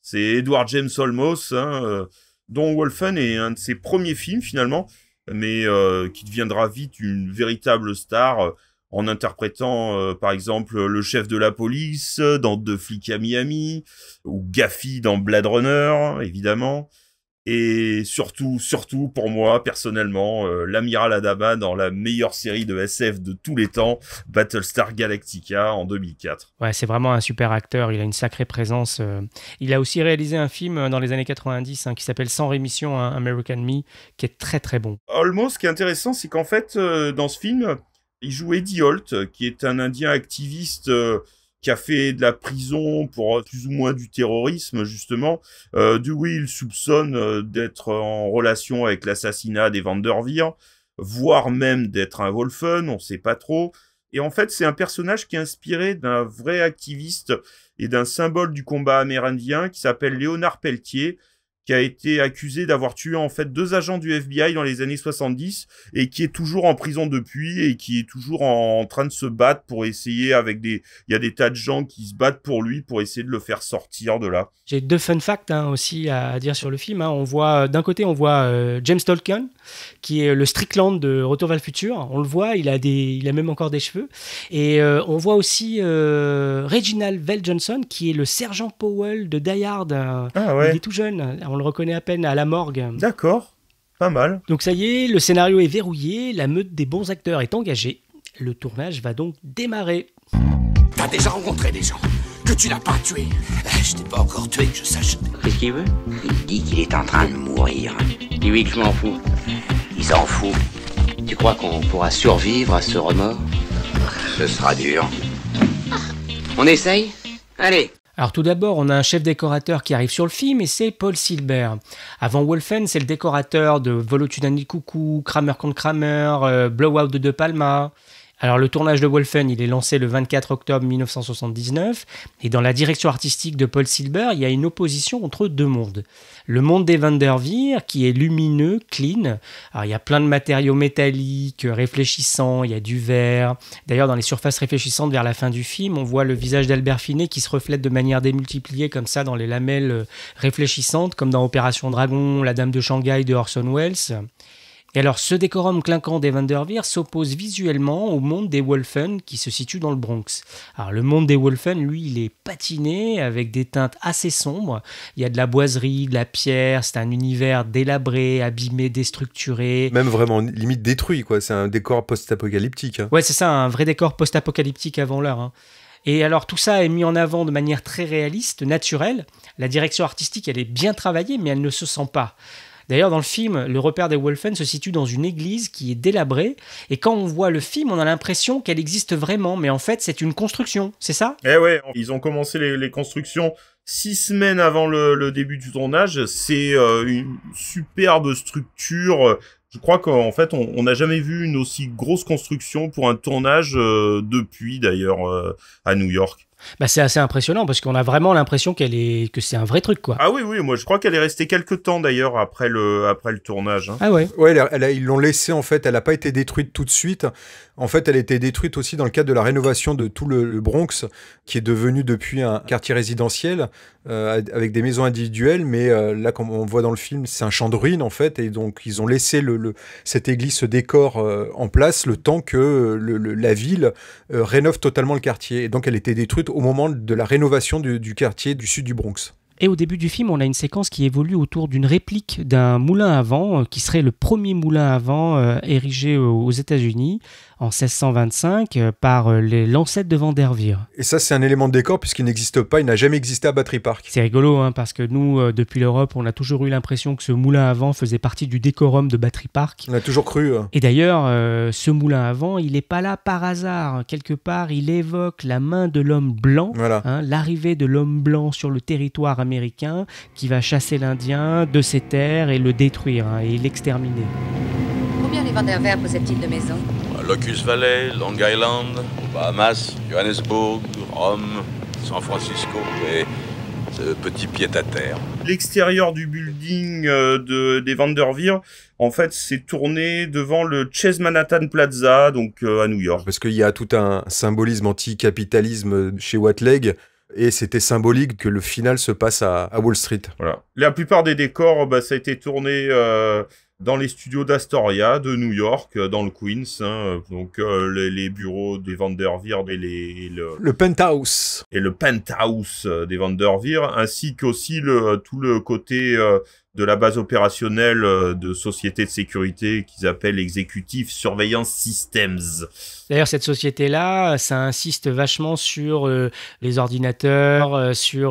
c'est Edward James Olmos. Hein, dont Wolfen est un de ses premiers films finalement, mais euh, qui deviendra vite une véritable star euh, en interprétant euh, par exemple le chef de la police dans Deux flics à Miami ou Gaffy dans Blade Runner évidemment et surtout, surtout pour moi personnellement, euh, l'amiral Adama dans la meilleure série de SF de tous les temps, Battlestar Galactica en 2004. Ouais, c'est vraiment un super acteur, il a une sacrée présence. Euh. Il a aussi réalisé un film euh, dans les années 90 hein, qui s'appelle Sans rémission, hein, American Me, qui est très très bon. Almost, ce qui est intéressant, c'est qu'en fait, dans ce film, il joue Eddie Holt, qui est un Indien activiste qui a fait de la prison pour euh, plus ou moins du terrorisme, justement. Euh, du Dewey, il soupçonne euh, d'être en relation avec l'assassinat des Van voire même d'être un Wolfen, on ne sait pas trop. Et en fait, c'est un personnage qui est inspiré d'un vrai activiste et d'un symbole du combat amérindien qui s'appelle Léonard Pelletier, qui a été accusé d'avoir tué en fait deux agents du FBI dans les années 70 et qui est toujours en prison depuis et qui est toujours en, train de se battre pour essayer avec des il y a des tas de gens qui se battent pour lui pour essayer de le faire sortir de là. J'ai deux fun facts hein, aussi à dire sur le film. Hein. On voit euh, d'un côté on voit euh, James Tolkien qui est le Strickland de Retour vers le futur. On le voit, il a des il a même encore des cheveux et euh, on voit aussi Reginald Vell Johnson qui est le sergent Powell de Die Hard. Ah, ouais. Il est tout jeune on le reconnaît à peine, à la morgue. D'accord, pas mal. Donc ça y est, le scénario est verrouillé, la meute des bons acteurs est engagée. Le tournage va donc démarrer. T'as déjà rencontré des gens que tu n'as pas tués. Eh, je t'ai pas encore tué, que je sache. Qu'est-ce qu'il veut Il dit qu'il est en train de mourir. Dis-lui que je m'en fous. Il s'en fout. Tu crois qu'on pourra survivre à ce remords Ce sera dur. On essaye Allez alors tout d'abord, on a un chef décorateur qui arrive sur le film et c'est Paul Silbert. Avant Wolfen, c'est le décorateur de coucou »,« Kramer contre Kramer, euh, Blowout de De Palma. Alors le tournage de Wolfen, il est lancé le 24 octobre 1979, et dans la direction artistique de Paul Silber, il y a une opposition entre deux mondes. Le monde des Van der Veer, qui est lumineux, clean, alors il y a plein de matériaux métalliques, réfléchissants, il y a du verre. D'ailleurs, dans les surfaces réfléchissantes vers la fin du film, on voit le visage d'Albert Finet qui se reflète de manière démultipliée comme ça dans les lamelles euh, réfléchissantes, comme dans Opération Dragon, La Dame de Shanghai de Orson Welles. Et alors, ce décorum clinquant des Vanderveer s'oppose visuellement au monde des Wolfen qui se situe dans le Bronx. Alors, le monde des Wolfen, lui, il est patiné avec des teintes assez sombres. Il y a de la boiserie, de la pierre, c'est un univers délabré, abîmé, déstructuré. Même vraiment limite détruit, quoi. C'est un décor post-apocalyptique. Hein. Ouais, c'est ça, un vrai décor post-apocalyptique avant l'heure. Hein. Et alors tout ça est mis en avant de manière très réaliste, naturelle. La direction artistique, elle est bien travaillée, mais elle ne se sent pas. D'ailleurs, dans le film, le repère des Wolfen se situe dans une église qui est délabrée, et quand on voit le film, on a l'impression qu'elle existe vraiment, mais en fait, c'est une construction, c'est ça Eh ouais, ils ont commencé les, constructions six semaines avant le, début du tournage. C'est euh, une superbe structure. Je crois qu'en fait, on n'a jamais vu une aussi grosse construction pour un tournage euh, depuis, d'ailleurs, euh, à New York. Bah, c'est assez impressionnant parce qu'on a vraiment l'impression qu'elle est que c'est un vrai truc quoi. Ah oui oui, moi je crois qu'elle est restée quelques temps d'ailleurs après le après le tournage. Hein. Ah ouais. Ouais, elle ils l'ont laissée en fait, elle n'a pas été détruite tout de suite. En fait, elle a été détruite aussi dans le cadre de la rénovation de tout le, Bronx qui est devenu depuis un quartier résidentiel euh, avec des maisons individuelles, mais euh, là comme on voit dans le film, c'est un champ de ruines en fait et donc ils ont laissé le, cette église ce décor euh, en place le temps que la ville rénove totalement le quartier et donc elle était détruite au moment de la rénovation du, quartier du sud du Bronx. Et au début du film, on a une séquence qui évolue autour d'une réplique d'un moulin à vent, euh, qui serait le premier moulin à vent euh, érigé euh, aux États-Unis en 1625 euh, par euh, les lancettes de Vanderveer. Et ça, c'est un élément de décor puisqu'il n'existe pas, il n'a jamais existé à Battery Park. C'est rigolo, hein, parce que nous, euh, depuis l'Europe, on a toujours eu l'impression que ce moulin à vent faisait partie du décorum de Battery Park. On a toujours cru. Hein. Et d'ailleurs, ce moulin à vent, il n'est pas là par hasard. Quelque part, il évoque la main de l'homme blanc, hein, l'arrivée de l'homme blanc sur le territoire américain qui va chasser l'Indien de ses terres et le détruire hein, et l'exterminer. Combien les Vanderveer possèdent-ils de maisons Locus Valley, Long Island, Bahamas, Johannesburg, Rome, San Francisco et ce petit pied-à-terre. L'extérieur du building euh, de, des Vanderveer, en fait, s'est tourné devant le Chase Manhattan Plaza, donc euh, à New York. Parce qu'il y a tout un symbolisme anti-capitalisme chez Watleg et c'était symbolique que le final se passe à, Wall Street. Voilà. La plupart des décors, bah, ça a été tourné euh, dans les studios d'Astoria, de New York, euh, dans le Queens, hein, donc euh, les, bureaux des Vanderveer et, les, le, penthouse et le penthouse euh, des Vanderveer, ainsi qu'aussi le tout le côté de la base opérationnelle euh, de société de sécurité qu'ils appellent Executive Surveillance Systems. D'ailleurs, cette société-là, ça insiste vachement sur euh, les ordinateurs, euh, sur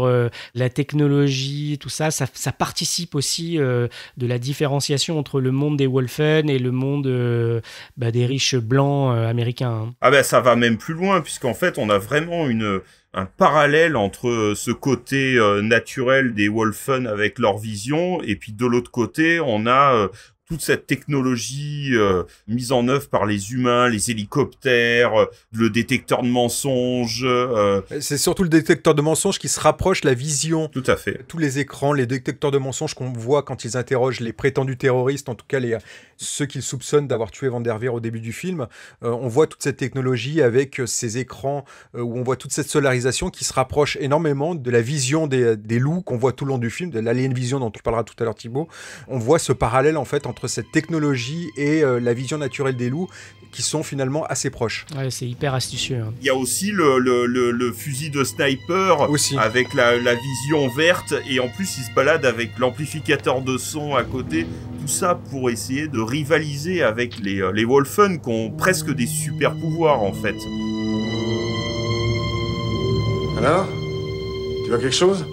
la technologie, tout ça. Ça, participe aussi de la différenciation entre le monde des Wolfen et le monde bah, des riches blancs américains. Hein. Ah ben, ça va même plus loin, puisqu'en fait, on a vraiment une un parallèle entre euh, ce côté euh, naturel des Wolfen avec leur vision et puis de l'autre côté on a euh, toute cette technologie euh, mise en œuvre par les humains, les hélicoptères, euh, le détecteur de mensonges. Euh, c'est surtout le détecteur de mensonges qui se rapproche la vision. Tout à fait. Tous les écrans, les détecteurs de mensonges qu'on voit quand ils interrogent les prétendus terroristes, en tout cas les, ceux qu'ils soupçonnent d'avoir tué Van der Veer au début du film, on voit toute cette technologie avec ces écrans où on voit toute cette solarisation qui se rapproche énormément de la vision des, des loups qu'on voit tout le long du film, de l'alien vision dont tu parleras tout à l'heure Thibaut. On voit ce parallèle en fait entre cette technologie et euh, la vision naturelle des loups qui sont finalement assez proches. Ouais, c'est hyper astucieux. Hein. Il y a aussi le, fusil de sniper aussi. avec la, vision verte et en plus il se balade avec l'amplificateur de son à côté. Tout ça pour essayer de rivaliser avec les, euh, les Wolfen qui ont presque des super pouvoirs en fait. Alors Tu vois quelque chose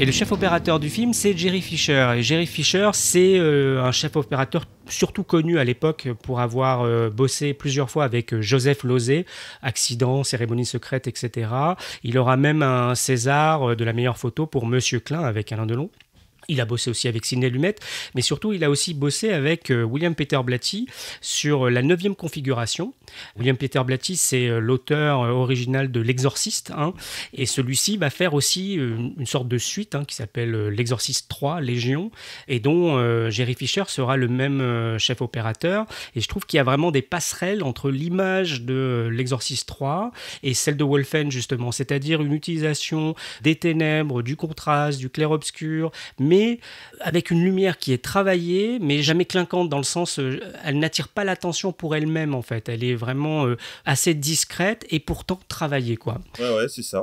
et le chef opérateur du film, c'est Jerry Fisher. Et Jerry Fisher, c'est euh, un chef opérateur surtout connu à l'époque pour avoir euh, bossé plusieurs fois avec euh, Joseph Losey, accident, cérémonie secrète, etc. Il aura même un César de la meilleure photo pour Monsieur Klein avec Alain Delon. Il a bossé aussi avec Sidney Lumet, mais surtout il a aussi bossé avec euh, William Peter Blatty sur euh, la neuvième configuration. William Peter Blatty, c'est euh, l'auteur original de L'Exorciste, hein, et celui-ci va faire aussi une, sorte de suite hein, qui s'appelle L'Exorciste 3, Légion, et dont Jerry Fisher sera le même chef opérateur. Et je trouve qu'il y a vraiment des passerelles entre l'image de L'Exorciste 3 et celle de Wolfen, justement, c'est-à-dire une utilisation des ténèbres, du contraste, du clair-obscur, mais avec une lumière qui est travaillée, mais jamais clinquante dans le sens, euh, elle n'attire pas l'attention pour elle-même en fait. Elle est vraiment euh, assez discrète et pourtant travaillée quoi.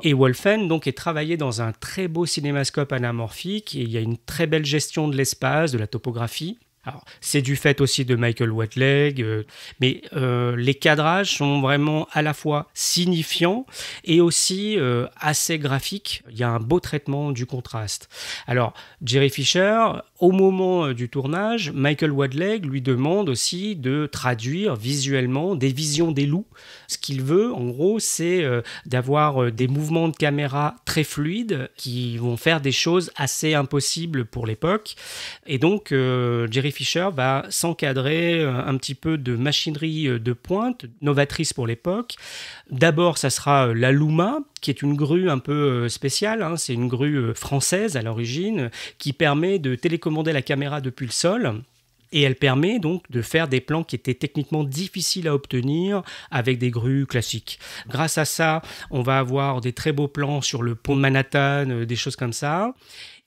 Et Wolfen donc est travaillé dans un très beau cinémascope anamorphique et il y a une très belle gestion de l'espace, de la topographie c'est du fait aussi de Michael Wetleg, euh, mais euh, les cadrages sont vraiment à la fois signifiants et aussi euh, assez graphiques. Il y a un beau traitement du contraste. Alors, Jerry Fisher, au moment euh, du tournage, Michael Wadleg lui demande aussi de traduire visuellement des visions des loups. Ce qu'il veut, en gros, c'est euh, d'avoir euh, des mouvements de caméra très fluides qui vont faire des choses assez impossibles pour l'époque. Et donc, Jerry Fisher va s'encadrer un petit peu de machinerie de pointe, novatrice pour l'époque. D'abord, ça sera la Luma, qui est une grue un peu euh, spéciale. Hein. C'est une grue euh, française à l'origine qui permet de télécommander la caméra depuis le sol. Et elle permet donc de faire des plans qui étaient techniquement difficiles à obtenir avec des grues classiques. Grâce à ça, on va avoir des très beaux plans sur le pont de Manhattan, euh, des choses comme ça.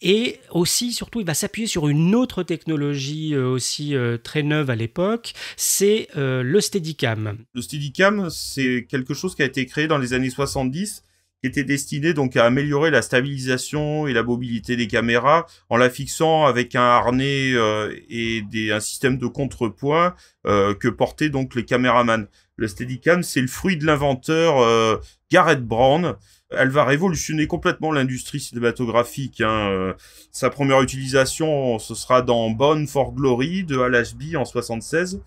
Et aussi, surtout, il va s'appuyer sur une autre technologie aussi très neuve à l'époque, c'est le Steadicam. Le Steadicam, c'est quelque chose qui a été créé dans les années 70 qui était destiné donc à améliorer la stabilisation et la mobilité des caméras en la fixant avec un harnais euh, et un système de contrepoint euh, que portaient donc les caméramans. Le Steadicam, c'est le fruit de l'inventeur euh, Garrett Brown. Elle va révolutionner complètement l'industrie cinématographique. Hein, Sa première utilisation, ce sera dans *Bonne for Glory de Al en 76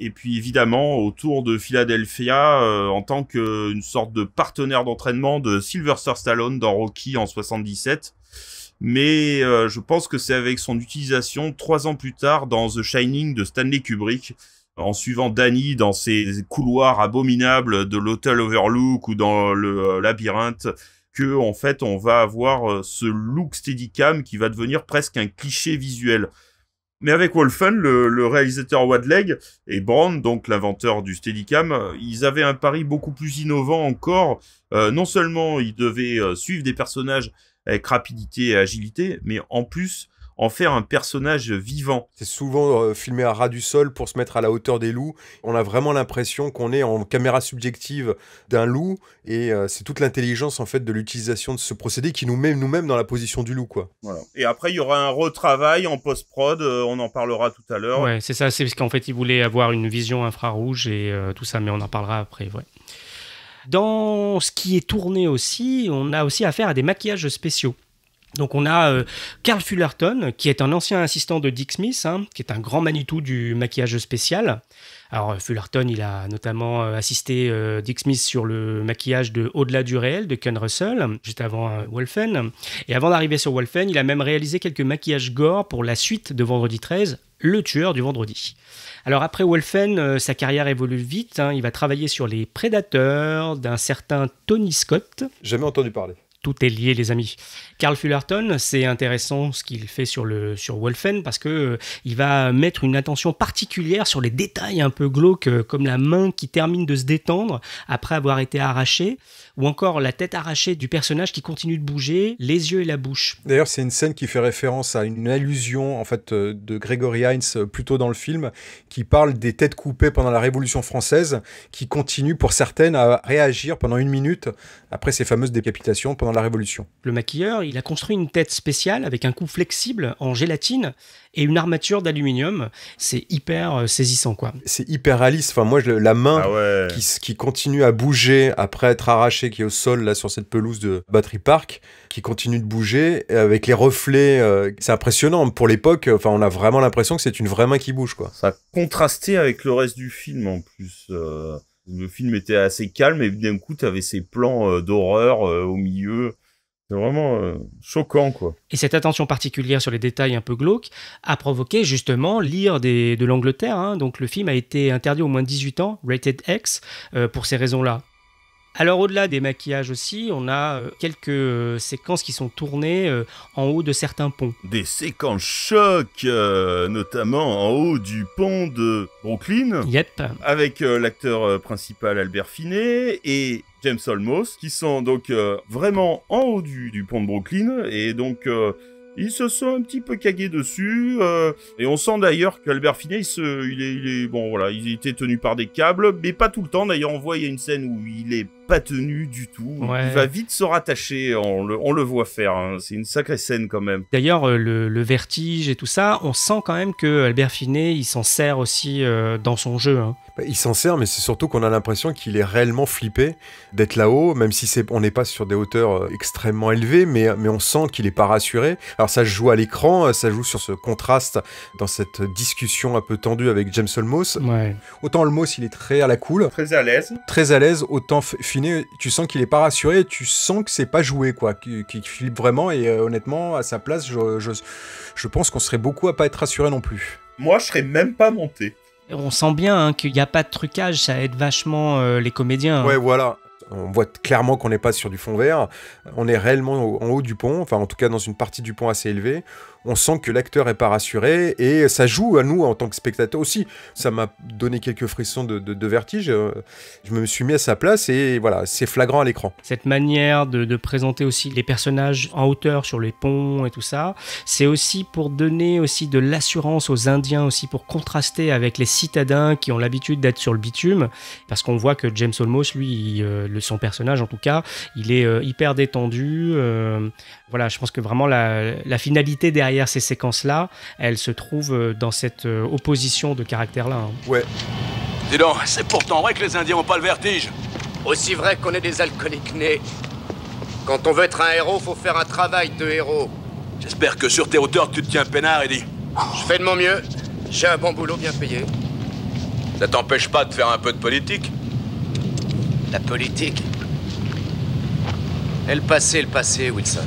et puis évidemment autour de Philadelphia euh, en tant qu'une sorte de partenaire d'entraînement de Sylvester Stallone dans Rocky en 77. Mais euh, je pense que c'est avec son utilisation trois ans plus tard dans The Shining de Stanley Kubrick, en suivant Danny dans ses couloirs abominables de l'hôtel Overlook ou dans le euh, labyrinthe, que en fait on va avoir ce look steadicam qui va devenir presque un cliché visuel. Mais avec Wolfen, le, réalisateur Wadleg et Brand, donc l'inventeur du Steadicam, ils avaient un pari beaucoup plus innovant encore. Euh, non seulement ils devaient euh, suivre des personnages avec rapidité et agilité, mais en plus, en faire un personnage vivant. C'est souvent euh, filmé à ras du sol pour se mettre à la hauteur des loups. On a vraiment l'impression qu'on est en caméra subjective d'un loup et euh, c'est toute l'intelligence en fait de l'utilisation de ce procédé qui nous met nous-mêmes dans la position du loup quoi. Et après il y aura un retravail en post prod, euh, on en parlera tout à l'heure. Ouais, c'est ça, c'est parce qu'en fait il voulait avoir une vision infrarouge et tout ça mais on en parlera après, ouais. Dans ce qui est tourné aussi, on a aussi affaire à des maquillages spéciaux. Donc on a euh, Carl Fullerton, qui est un ancien assistant de Dick Smith, hein, qui est un grand Manitou du maquillage spécial. Alors euh, Fullerton, il a notamment euh, assisté Dick Smith sur le maquillage de Au-delà du réel de Ken Russell, juste avant Wolfen. Et avant d'arriver sur Wolfen, il a même réalisé quelques maquillages gore pour la suite de Vendredi 13, le tueur du vendredi. Alors après Wolfen, sa carrière évolue vite. Hein. il va travailler sur les prédateurs d'un certain Tony Scott. Jamais entendu parler. Tout est lié, les amis. Carl Fullerton, c'est intéressant ce qu'il fait sur, le, sur Wolfen parce que euh, il va mettre une attention particulière sur les détails un peu glauques, euh, comme la main qui termine de se détendre après avoir été arrachée, ou encore la tête arrachée du personnage qui continue de bouger, les yeux et la bouche. D'ailleurs, c'est une scène qui fait référence à une allusion en fait euh, de Gregory Hines plutôt dans le film, qui parle des têtes coupées pendant la Révolution française, qui continuent pour certaines à réagir pendant une minute après ces fameuses décapitations pendant la Révolution. Le maquilleur, il a construit une tête spéciale avec un cou flexible en gélatine et une armature d'aluminium. C'est hyper euh, saisissant, quoi. C'est hyper réaliste. Enfin, moi, la main ah qui, continue à bouger après être arrachée, qui est au sol, là, sur cette pelouse de Battery Park, qui continue de bouger avec les reflets. Euh, c'est impressionnant. Pour l'époque, euh, enfin, on a vraiment l'impression que c'est une vraie main qui bouge, quoi. Ça contrastait avec le reste du film, en plus. le film était assez calme et d'un coup tu avais ces plans d'horreur au milieu c'est vraiment euh, choquant, quoi. Et cette attention particulière sur les détails un peu glauques a provoqué justement l'ire de l'Angleterre. Hein. Donc le film a été interdit au moins 18 ans, rated X, euh, pour ces raisons-là. Alors au-delà des maquillages aussi, on a euh, quelques séquences qui sont tournées en haut de certains ponts. Des séquences choc, notamment en haut du pont de Brooklyn. Yep. Avec l'acteur principal Albert Finet et James Olmos, qui sont donc euh, vraiment en haut du, pont de Brooklyn, et donc euh, ils se sont un petit peu cagués dessus, euh, et on sent d'ailleurs qu'Albert Finney, il, est, bon voilà, il était tenu par des câbles, mais pas tout le temps, d'ailleurs on voit, il y a une scène où il est pas tenu du tout, il va vite se rattacher, on le, voit faire, hein. c'est une sacrée scène quand même. D'ailleurs le, vertige et tout ça, on sent quand même que Albert Finney, il s'en sert aussi dans son jeu. Hein il s'en sert, mais c'est surtout qu'on a l'impression qu'il est réellement flippé d'être là-haut, même si on n'est pas sur des hauteurs euh, extrêmement élevées, euh, mais, on sent qu'il n'est pas rassuré. Alors ça joue à l'écran, euh, ça joue sur ce contraste dans cette discussion un peu tendue avec James Olmos. Autant Olmos, il est très à la cool. Très à l'aise. Très à l'aise, autant Finé, tu sens qu'il n'est pas rassuré, tu sens que c'est pas joué, quoi, qu'il flippe vraiment, et honnêtement, à sa place, je, je pense qu'on serait beaucoup à pas être rassuré non plus. Moi, je serais même pas monté on sent bien hein, qu'il n'y a pas de trucage, ça aide vachement euh, les comédiens. Hein. Ouais, voilà. On voit clairement qu'on n'est pas sur du fond vert. On est réellement en haut du pont, enfin en tout cas dans une partie du pont assez élevée, on sent que l'acteur est pas rassuré et ça joue à nous en tant que spectateur aussi. Ça m'a donné quelques frissons de, vertige. Euh, je me suis mis à sa place et voilà, c'est flagrant à l'écran. Cette manière de, présenter aussi les personnages en hauteur sur les ponts et tout ça, c'est aussi pour donner aussi de l'assurance aux Indiens aussi pour contraster avec les citadins qui ont l'habitude d'être sur le bitume parce qu'on voit que James Olmos, lui, euh, son personnage en tout cas, il est euh, hyper détendu. voilà, je pense que vraiment la, la finalité derrière derrière ces séquences-là, elle se trouve euh, dans cette euh, opposition de caractère là hein. Ouais. Dis donc, c'est pourtant vrai que les Indiens n'ont pas le vertige. Aussi vrai qu'on est des alcooliques nés. Quand on veut être un héros, faut faire un travail de héros. J'espère que sur tes hauteurs, tu te tiens peinard, Eddie. Je fais de mon mieux. J'ai un bon boulot bien payé. Ça t'empêche pas de faire un peu de politique La politique Elle passait, passé, le passé, Wilson.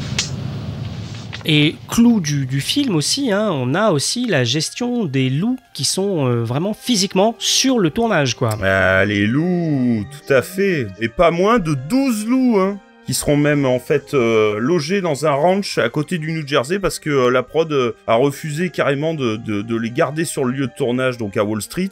Et clou du, film aussi, hein, on a aussi la gestion des loups qui sont euh, vraiment physiquement sur le tournage. quoi. Ah, les loups, tout à fait. Et pas moins de 12 loups. Hein, qui seront même en fait euh, logés dans un ranch à côté du New Jersey parce que euh, la prod a refusé carrément de, les garder sur le lieu de tournage, donc à Wall Street.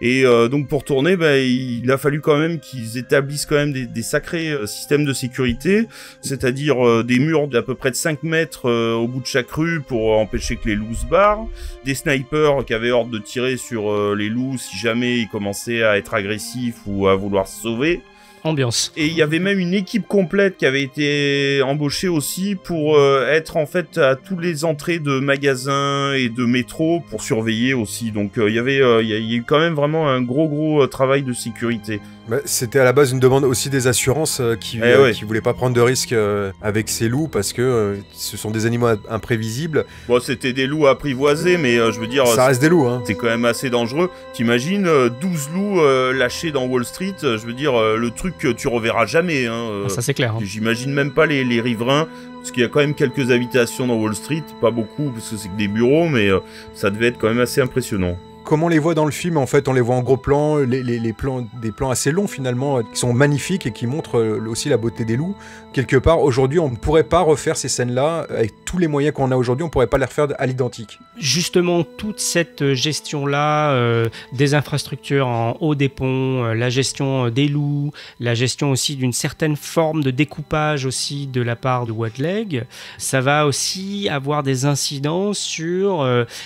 Et euh, donc pour tourner, bah, il a fallu quand même qu'ils établissent quand même des, sacrés euh, systèmes de sécurité, c'est-à-dire euh, des murs d'à peu près de 5 mètres au bout de chaque rue pour empêcher que les loups se barrent, des snipers qui avaient ordre de tirer sur les loups si jamais ils commençaient à être agressifs ou à vouloir se sauver, ambiance. Et il y avait même une équipe complète qui avait été embauchée aussi pour euh, être en fait à toutes les entrées de magasins et de métro pour surveiller aussi. Donc euh, il y avait, euh, il y, a eu quand même vraiment un gros gros travail de sécurité. C'était à la base une demande aussi des assurances euh, eh euh, qui, voulaient pas prendre de risques euh, avec ces loups parce que ce sont des animaux imprévisibles. Bon, c'était des loups apprivoisés, mais je veux dire. Ça reste des loups, hein. C'est quand même assez dangereux. T'imagines 12 loups lâchés dans Wall Street, je veux dire, le truc tu reverras jamais. Hein, ah, ça, c'est clair. Hein. J'imagine même pas les, les riverains parce qu'il y a quand même quelques habitations dans Wall Street, pas beaucoup parce que c'est que des bureaux, mais ça devait être quand même assez impressionnant comme on les voit dans le film, en fait, on les voit en gros plan, les, plans, des plans assez longs finalement, euh, qui sont magnifiques et qui montrent euh, aussi la beauté des loups. Quelque part, aujourd'hui, on ne pourrait pas refaire ces scènes-là euh, avec tous les moyens qu'on a aujourd'hui, on ne pourrait pas les refaire à l'identique. Justement, toute cette gestion-là des infrastructures en haut des ponts, la gestion des loups, la gestion aussi d'une certaine forme de découpage aussi de la part de Leg, ça va aussi avoir des incidences sur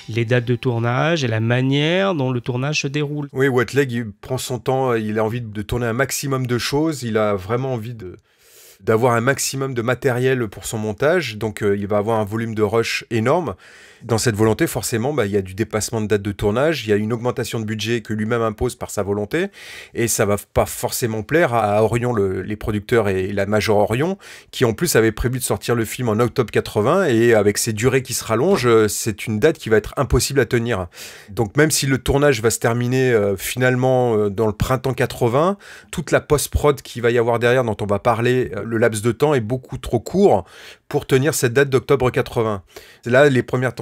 les dates de tournage et la manière dont le tournage se déroule. Oui, Wetleg, il prend son temps, il a envie de tourner un maximum de choses, il a vraiment envie d'avoir un maximum de matériel pour son montage, donc euh, il va avoir un volume de rush énorme. Dans cette volonté, forcément, bah, il y a du dépassement de date de tournage, il y a une augmentation de budget que lui-même impose par sa volonté, et ça va pas forcément plaire à Orion, les producteurs et la major Orion, qui en plus avait prévu de sortir le film en octobre 80, et avec ses durées qui se rallongent, euh, c'est une date qui va être impossible à tenir. Donc même si le tournage va se terminer euh, finalement euh, dans le printemps 80, toute la post-prod qui va y avoir derrière, dont on va parler, le laps de temps est beaucoup trop court pour tenir cette date d'octobre 80. Là, les premières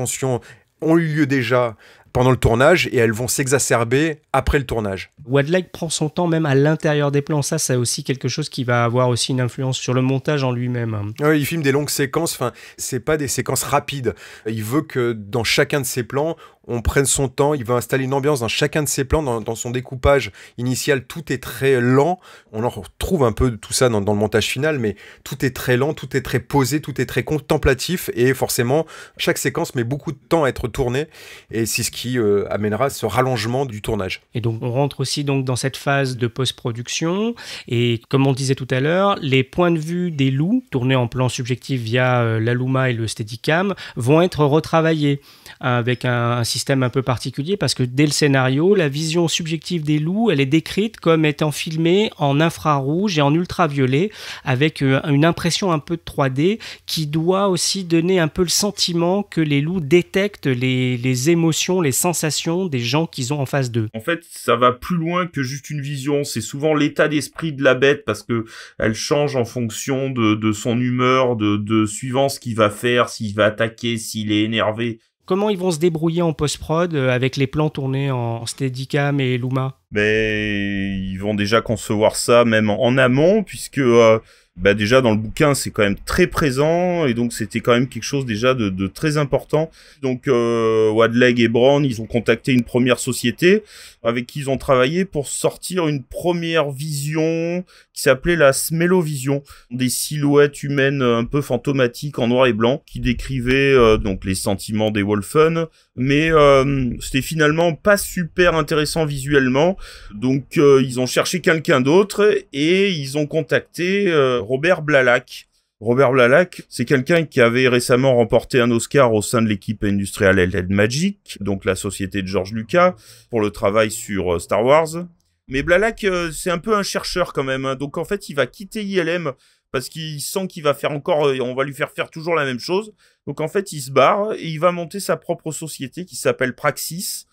ont eu lieu déjà pendant le tournage et elles vont s'exacerber après le tournage. Wadlike prend son temps même à l'intérieur des plans, ça c'est aussi quelque chose qui va avoir aussi une influence sur le montage en lui-même. il filme des longues séquences, enfin c'est pas des séquences rapides. Il veut que dans chacun de ses plans, on prenne son temps, il veut installer une ambiance dans chacun de ses plans, dans, son découpage initial, tout est très lent, on en retrouve un peu de tout ça dans, le montage final, mais tout est très lent, tout est très posé, tout est très contemplatif, et forcément, chaque séquence met beaucoup de temps à être tournée, et c'est ce qui euh, amènera ce rallongement du tournage. Et donc on rentre aussi donc dans cette phase de post-production, et comme on disait tout à l'heure, les points de vue des loups, tournés en plan subjectif via la euh, l'Aluma et le Steadicam, vont être retravaillés avec un, système un peu particulier parce que dès le scénario, la vision subjective des loups, elle est décrite comme étant filmée en infrarouge et en ultraviolet avec euh, une impression un peu de 3D qui doit aussi donner un peu le sentiment que les loups détectent les, émotions, les sensations des gens qu'ils ont en face d'eux. En fait, ça va plus loin que juste une vision. C'est souvent l'état d'esprit de la bête parce que elle change en fonction de, son humeur, de, de suivant ce qu'il va faire, s'il va attaquer, s'il est énervé. Comment ils vont se débrouiller en post-prod euh, avec les plans tournés en Steadicam et Luma Mais ben, ils vont déjà concevoir ça même en amont, puisque euh, ben, déjà dans le bouquin c'est quand même très présent et donc c'était quand même quelque chose déjà de, très important. Donc euh, Wadleg et Brown ils ont contacté une première société avec qui ils ont travaillé pour sortir une première vision qui s'appelait la Smellovision, des silhouettes humaines un peu fantomatiques en noir et blanc qui décrivaient euh, donc les sentiments des Wolfen, mais euh, c'était finalement pas super intéressant visuellement, donc euh, ils ont cherché quelqu'un d'autre et ils ont contacté Robert Blalac Robert Blalac, c'est quelqu'un qui avait récemment remporté un Oscar au sein de l'équipe industrielle led Magic, donc la société de George Lucas, pour le travail sur euh, Star Wars. Mais Blalac, euh, c'est un peu un chercheur quand même. Hein. Donc en fait, il va quitter ILM parce qu'il sent qu'il va faire encore, euh, on va lui faire faire toujours la même chose. Donc en fait, il se barre et il va monter sa propre société qui s'appelle Praxis,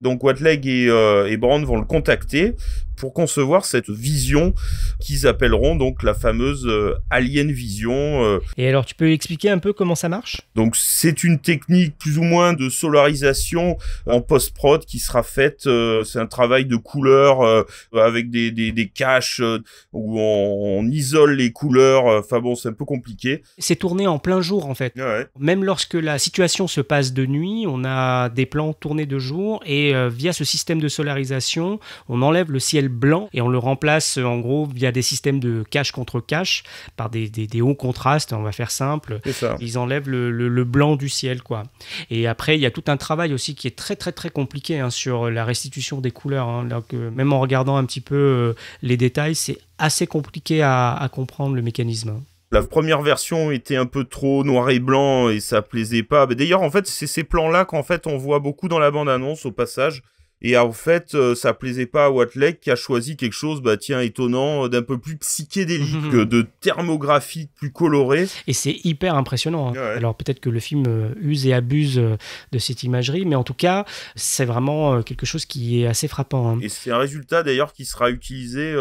donc Watleg euh, et, Brand vont le contacter pour concevoir cette vision qu'ils appelleront donc la fameuse euh, Alien Vision. Euh. Et alors tu peux expliquer un peu comment ça marche Donc c'est une technique plus ou moins de solarisation en post-prod qui sera faite. c'est un travail de couleur avec des, des, caches où on, isole les couleurs. Enfin bon, c'est un peu compliqué. C'est tourné en plein jour en fait. Même lorsque la situation se passe de nuit, on a des plans tournés de jour et euh, via ce système de solarisation, on enlève le ciel blanc et on le remplace euh, en gros via des systèmes de cache contre cache par des, des, hauts contrastes, on va faire simple. Ils enlèvent le, blanc du ciel. quoi. Et après, il y a tout un travail aussi qui est très très très compliqué hein, sur euh, la restitution des couleurs. Hein. même en regardant un petit peu les détails, c'est assez compliqué à comprendre le mécanisme. Hein. La première version était un peu trop noir et blanc et ça plaisait pas. Mais d'ailleurs, en fait, c'est ces plans-là qu'en fait on voit beaucoup dans la bande-annonce au passage. Et en fait, euh, ça plaisait pas à Watlek qui a choisi quelque chose, bah tiens, étonnant, euh, d'un peu plus psychédélique, [LAUGHS] de thermographique, plus coloré. Et c'est hyper impressionnant. Hein. Alors peut-être que le film euh, use et abuse de cette imagerie, mais en tout cas, c'est vraiment quelque chose qui est assez frappant. Hein. Et c'est un résultat d'ailleurs qui sera utilisé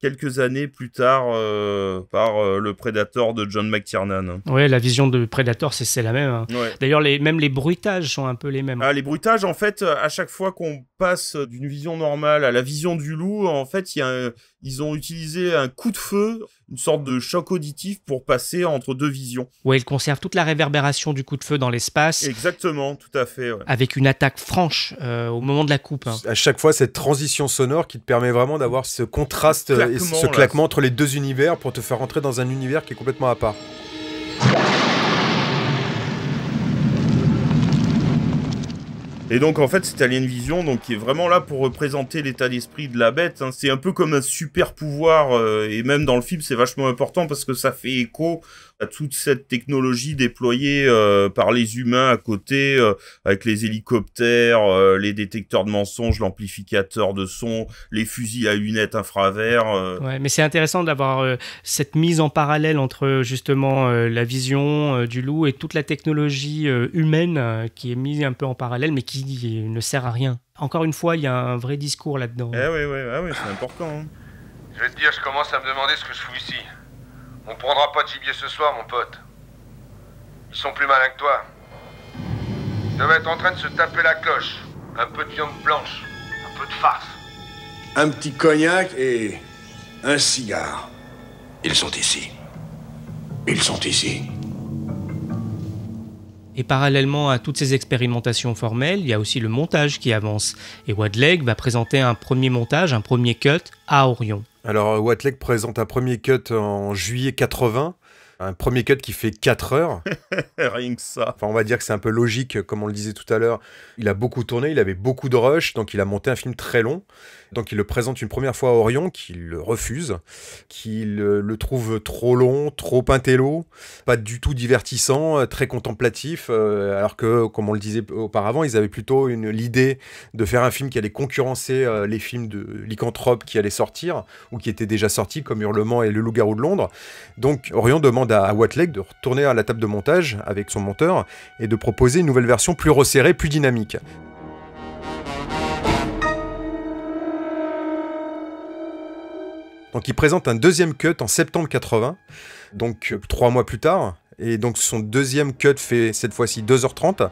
quelques années plus tard euh, par euh, le Predator de John McTiernan. Ouais, la vision de Predator, c'est la même. Hein. D'ailleurs, les, même les bruitages sont un peu les mêmes. Ah, les bruitages, en fait, euh, à chaque fois qu'on passe d'une vision normale à la vision du loup, en fait, il y a, ils ont utilisé un coup de feu, une sorte de choc auditif pour passer entre deux visions. Ouais, ils conservent toute la réverbération du coup de feu dans l'espace. Exactement, tout à fait. Avec une attaque franche euh, au moment de la coupe. Hein. À chaque fois, cette transition sonore qui te permet vraiment d'avoir ce contraste ce claquement entre les deux univers pour te faire rentrer dans un univers qui est complètement à part. Et donc en fait c'est Alien Vision donc qui est vraiment là pour représenter l'état d'esprit de la bête. Hein. C'est un peu comme un super pouvoir euh, et même dans le film c'est vachement important parce que ça fait écho à toute cette technologie déployée euh, par les humains à côté euh, avec les hélicoptères, les détecteurs de mensonges, l'amplificateur de son, les fusils à lunettes infravert. Ouais, mais c'est intéressant d'avoir cette mise en parallèle entre justement la vision du loup et toute la technologie humaine qui est mise un peu en parallèle mais qui ne sert à rien. Encore une fois, il y a un vrai discours là-dedans. Eh oui, oui, ah c'est important. Hein. Je vais te dire, je commence à me demander ce que je fous ici. On prendra pas de gibier ce soir, mon pote. Ils sont plus malins que toi. Ils devaient être en train de se taper la cloche. Un peu de viande blanche, un peu de farce. Un petit cognac et un cigare. Ils sont ici. Ils sont ici. Et parallèlement à toutes ces expérimentations formelles, il y a aussi le montage qui avance. Et Wadleg va présenter un premier montage, un premier cut à Orion. Alors euh, Watleg présente un premier cut en juillet 80. Un premier cut qui fait 4 heures. [LAUGHS] Rien que ça. Enfin, on va dire que c'est un peu logique, comme on le disait tout à l'heure. Il a beaucoup tourné, il avait beaucoup de rush, donc il a monté un film très long. Donc il le présente une première fois à Orion, qui le refuse, qui euh, le, trouve trop long, trop intello, pas du tout divertissant, euh, très contemplatif, euh, alors que, comme on le disait auparavant, ils avaient plutôt l'idée de faire un film qui allait concurrencer les films de lycanthrope qui allaient sortir, ou qui étaient déjà sortis, comme Hurlement et Le Loup-garou de Londres. Donc Orion demande à, à de retourner à la table de montage avec son monteur et de proposer une nouvelle version plus resserrée, plus dynamique. Donc il présente un deuxième cut en septembre 80, donc euh, trois mois plus tard. Et donc son deuxième cut fait cette fois-ci 2h30.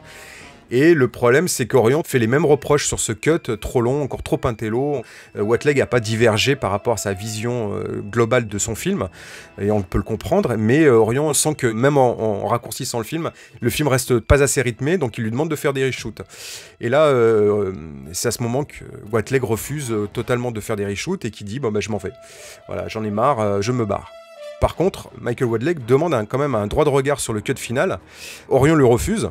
Et le problème, c'est qu'Orion fait les mêmes reproches sur ce cut, euh, trop long, encore trop intello. Euh, Watleg n'a pas divergé par rapport à sa vision euh, globale de son film, et on peut le comprendre, mais Orion sent que même en, raccourcissant le film, le film reste pas assez rythmé, donc il lui demande de faire des reshoots. Et là, c'est à ce moment que Watleg refuse totalement de faire des reshoots et qui dit bon ben je m'en vais. Voilà, j'en ai marre, je me barre. Par contre, Michael Watleg demande quand même un droit de regard sur le cut final. Orion le refuse,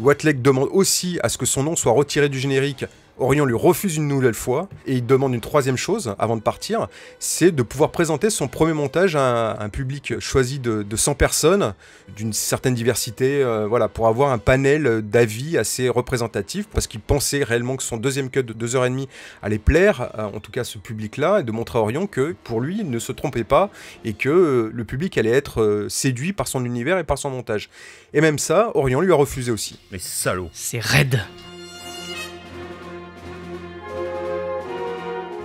Watleck demande aussi à ce que son nom soit retiré du générique Orion lui refuse une nouvelle fois et il demande une troisième chose avant de partir, c'est de pouvoir présenter son premier montage à un, public choisi de, 100 personnes, d'une certaine diversité, euh, voilà, pour avoir un panel d'avis assez représentatif, parce qu'il pensait réellement que son deuxième cut de 2h30 allait plaire, euh, en tout cas ce public-là, et de montrer à Orion que pour lui, il ne se trompait pas et que euh, le public allait être séduit par son univers et par son montage. Et même ça, Orion lui a refusé aussi. Mais salaud. C'est raide.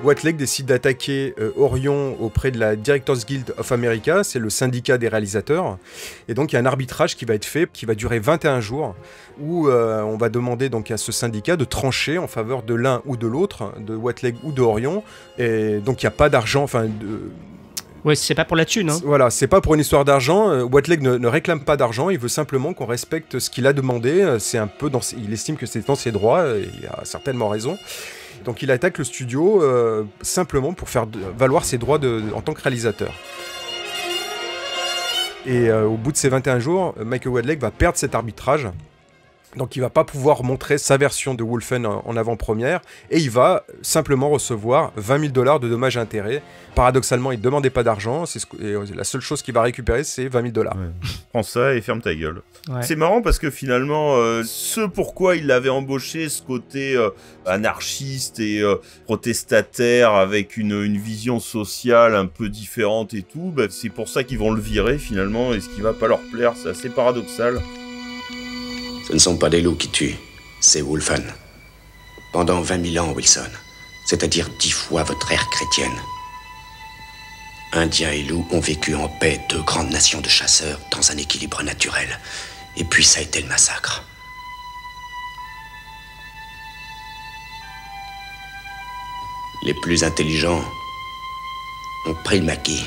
Watlake décide d'attaquer euh, Orion auprès de la Directors Guild of America, c'est le syndicat des réalisateurs. Et donc il y a un arbitrage qui va être fait, qui va durer 21 jours, où euh, on va demander donc à ce syndicat de trancher en faveur de l'un ou de l'autre, de Watlake ou de Orion. Et donc il n'y a pas d'argent, enfin... De... Ouais, c'est pas pour la thune. Hein. Voilà, c'est pas pour une histoire d'argent. Euh, Watleg ne, réclame pas d'argent, il veut simplement qu'on respecte ce qu'il a demandé. C'est un peu dans, il estime que c'est dans ses droits, il a certainement raison. Donc il attaque le studio euh, simplement pour faire valoir ses droits en tant que réalisateur. Et euh, au bout de ces 21 jours, Michael Wedlake va perdre cet arbitrage donc il va pas pouvoir montrer sa version de Wolfen en avant-première et il va simplement recevoir 20 000 dollars de dommages à intérêts. Paradoxalement, il ne demandait pas d'argent, ce euh, la seule chose qu'il va récupérer, c'est 20 000 dollars. Prends ça et ferme ta gueule. C'est marrant parce que finalement, euh, ce pourquoi il l'avait embauché, ce côté euh, anarchiste et protestataire avec une, vision sociale un peu différente et tout, bah, c'est pour ça qu'ils vont le virer finalement et ce qui va pas leur plaire, c'est assez paradoxal. Ce ne sont pas des loups qui tuent, c'est Wolfen. Pendant 20 000 ans, Wilson, c'est-à-dire dix fois votre ère chrétienne, Indiens et loups ont vécu en paix deux grandes nations de chasseurs dans un équilibre naturel. Et puis ça a été le massacre. Les plus intelligents ont pris le maquis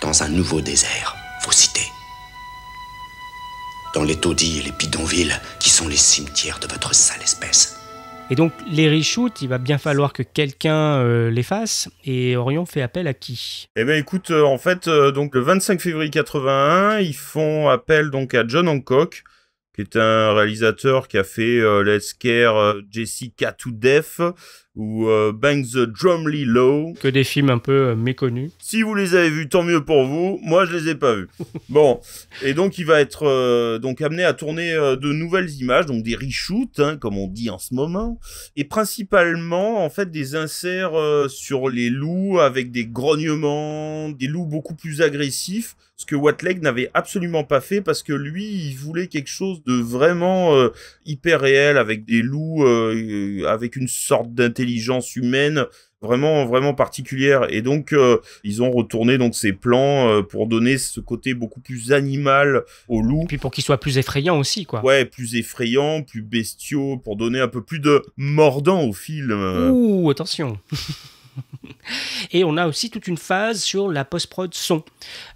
dans un nouveau désert, vous citer dans les taudis et les bidonvilles qui sont les cimetières de votre sale espèce. Et donc les reshoots, il va bien falloir que quelqu'un euh, les fasse. Et Orion fait appel à qui Eh bien, écoute, euh, en fait, euh, donc le 25 février 81, ils font appel donc à John Hancock, qui est un réalisateur qui a fait Let's Care Jessica to Death, ou euh, Bang the Drumly Low. Que des films un peu euh, méconnus. Si vous les avez vus, tant mieux pour vous. Moi, je les ai pas vus. [LAUGHS] bon, et donc il va être euh, donc amené à tourner de nouvelles images, donc des reshoots, hein, comme on dit en ce moment, et principalement en fait des inserts sur les loups avec des grognements, des loups beaucoup plus agressifs ce que Watleg n'avait absolument pas fait parce que lui, il voulait quelque chose de vraiment hyper réel avec des loups, avec une sorte d'intelligence intelligence humaine vraiment vraiment particulière et donc euh, ils ont retourné donc ces plans euh, pour donner ce côté beaucoup plus animal au loup et puis pour qu'il soit plus effrayant aussi quoi ouais plus effrayant plus bestiaux pour donner un peu plus de mordant au film euh. ouh attention [LAUGHS] Et on a aussi toute une phase sur la post-prod son.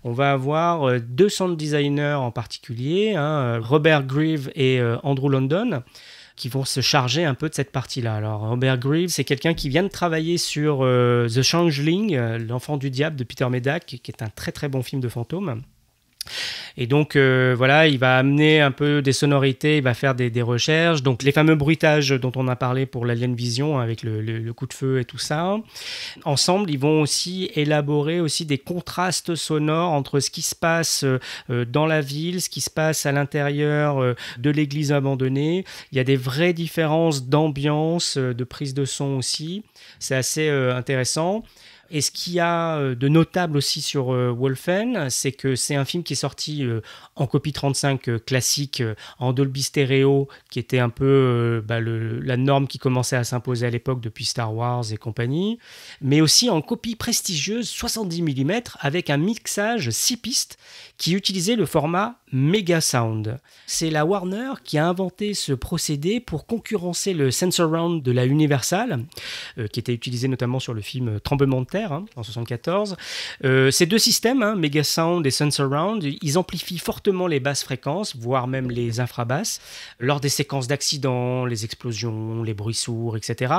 On va avoir deux sound designers en particulier, hein, Robert Grieve et Andrew London, qui vont se charger un peu de cette partie-là. Alors Robert Greaves, c'est quelqu'un qui vient de travailler sur euh, The Changeling, euh, L'enfant du diable de Peter Medak, qui est un très très bon film de fantôme. Et donc, euh, voilà, il va amener un peu des sonorités, il va faire des, recherches. Donc, les fameux bruitages dont on a parlé pour l'Alien Vision avec le, coup de feu et tout ça. Ensemble, ils vont aussi élaborer aussi des contrastes sonores entre ce qui se passe euh, euh, dans la ville, ce qui se passe à l'intérieur de l'église abandonnée. Il y a des vraies différences d'ambiance, de prise de son aussi. C'est assez intéressant. Et ce qu'il y a euh, de notable aussi sur euh, Wolfen, c'est que c'est un film qui est sorti euh, en copie 35 classique, en Dolby Stereo, qui était un peu bah, la norme qui commençait à s'imposer à l'époque depuis Star Wars et compagnie, mais aussi en copie prestigieuse 70 mm avec un mixage 6 pistes qui utilisait le format Megasound. C'est la Warner qui a inventé ce procédé pour concurrencer le sensor round de la Universal, euh, qui était utilisé notamment sur le film Tremblement de terre hein, en 1974. Euh, ces deux systèmes, hein, Megasound et sensor round, ils amplifient fortement les basses fréquences, voire même les infrabasses, lors des séquences d'accidents, les explosions, les bruits sourds, etc.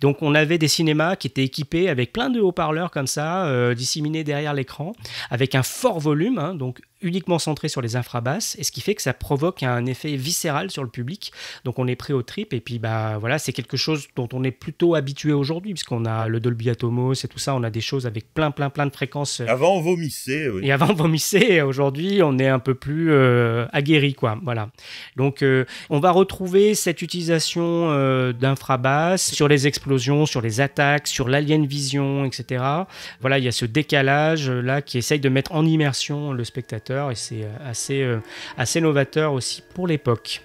Donc on avait des cinémas qui étaient équipés avec plein de haut-parleurs comme ça, euh, disséminés derrière l'écran, avec un fort volume, hein, donc uniquement centré sur les infrabasses, et ce qui fait que ça provoque un effet viscéral sur le public. Donc on est prêt au trip, et puis bah voilà, c'est quelque chose dont on est plutôt habitué aujourd'hui, puisqu'on a le Dolby Atomos et tout ça, on a des choses avec plein plein plein de fréquences. Euh, avant on vomissait. Et avant on vomissait, aujourd'hui on est un peu plus euh, aguerri, quoi. Voilà. Donc euh, on va retrouver cette utilisation d'infrabasses sur les explosions, sur les attaques, sur l'alien vision, etc. Voilà, il y a ce décalage là qui essaye de mettre en immersion le spectateur et c'est euh, assez, euh, assez novateur aussi pour l'époque.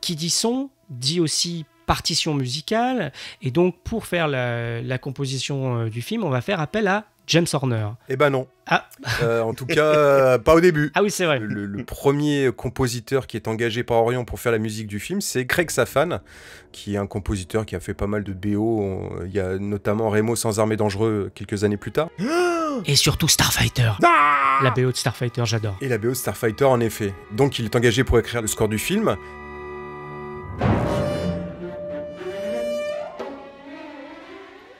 Qui dit son, dit aussi partition musicale. Et donc, pour faire la, composition euh, du film, on va faire appel à James Horner. Eh ben non. Ah. Euh, en tout cas, euh, pas au début. Ah oui, c'est vrai. Le, premier compositeur qui est engagé par Orion pour faire la musique du film, c'est Craig Safan, qui est un compositeur qui a fait pas mal de BO. Il y a notamment Remo sans armée dangereux quelques années plus tard. [GASPS] Et surtout Starfighter. Ah la BO de Starfighter, j'adore. Et la BO de Starfighter, en effet. Donc, il est engagé pour écrire le score du film.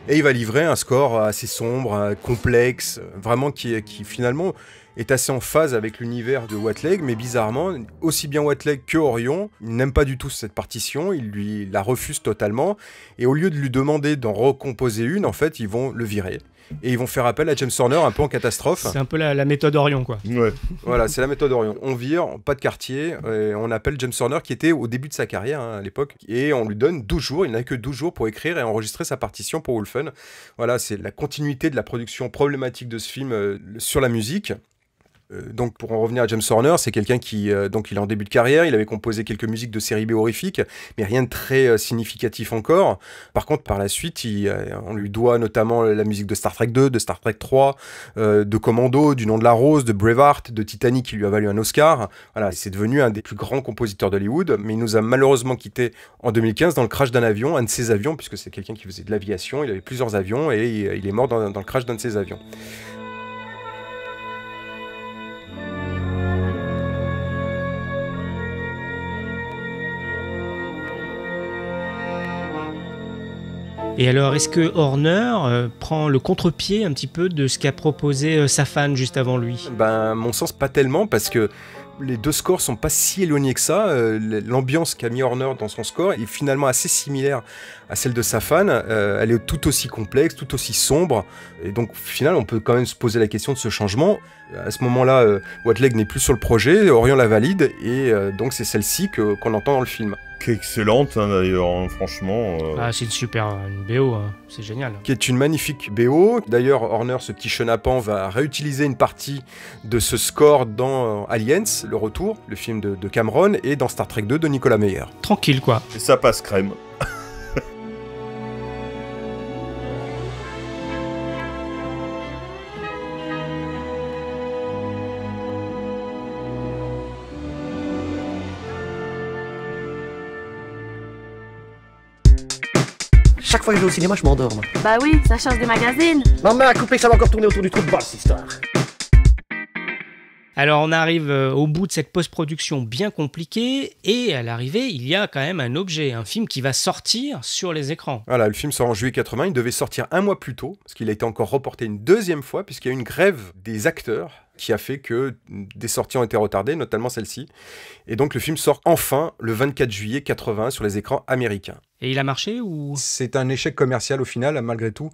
Et il va livrer un score assez sombre, euh, complexe, vraiment qui, finalement est assez en phase avec l'univers de Watleg, mais bizarrement, aussi bien Watleg que Orion n'aime pas du tout cette partition, il lui la refuse totalement, et au lieu de lui demander d'en recomposer une, en fait, ils vont le virer et ils vont faire appel à James Horner un peu en catastrophe. C'est un peu la, méthode Orion, quoi. Ouais. [LAUGHS] voilà, c'est la méthode Orion. On vire, pas de quartier, et on appelle James Horner qui était au début de sa carrière hein, à l'époque, et on lui donne 12 jours, il n'a que 12 jours pour écrire et enregistrer sa partition pour Wolfen. Voilà, c'est la continuité de la production problématique de ce film euh, sur la musique. Euh, donc pour en revenir à James Horner, c'est quelqu'un qui euh, donc il est en début de carrière, il avait composé quelques musiques de séries B horrifiques, mais rien de très euh, significatif encore. Par contre, par la suite, on lui doit notamment la musique de Star Trek 2, de Star Trek 3, de Commando, du Nom de la Rose, de Braveheart, de Titanic qui lui a valu un Oscar. Voilà, c'est devenu un des plus grands compositeurs d'Hollywood, mais il nous a malheureusement quitté en 2015 dans le crash d'un avion, un de ses avions puisque c'est quelqu'un qui faisait de l'aviation, il avait plusieurs avions et il, est mort dans le crash d'un de ses avions. Et alors, est-ce que Horner euh, prend le contre-pied un petit peu de ce qu'a proposé euh, sa Safan juste avant lui Ben, mon sens, pas tellement, parce que les deux scores sont pas si éloignés que ça. Euh, l'ambiance qu'a mis Horner dans son score est finalement assez similaire à celle de Safan. fan elle est tout aussi complexe, tout aussi sombre. Et donc, au final, on peut quand même se poser la question de ce changement. À ce moment-là, Watleg n'est plus sur le projet, Orion la valide, et donc c'est celle-ci qu'on entend dans le film excellente hein, d'ailleurs, hein, franchement. Euh. Ah, c'est une super une BO, hein. c'est génial. Qui est une magnifique BO. D'ailleurs, Horner, ce petit chenapan, va réutiliser une partie de ce score dans euh, Aliens, Le Retour, le film de, de Cameron, et dans Star Trek 2 de Nicolas Meyer. Tranquille, quoi. Et ça passe crème. chaque je vais au cinéma, je m'endors, Bah oui, ça change des magazines. Ma main a ça va encore tourner autour du trou de balle, histoire. Alors on arrive euh, au bout de cette post-production bien compliquée et à l'arrivée il y a quand même un objet, un film qui va sortir sur les écrans. Voilà, le film sort en juillet 80, il devait sortir un mois plus tôt, parce qu'il a été encore reporté une deuxième fois puisqu'il y a eu une grève des acteurs qui a fait que des sorties ont été retardées, notamment celle-ci. Et donc le film sort enfin le 24 juillet 80 sur les écrans américains. Et il a marché ou C'est un échec commercial au final, malgré tout.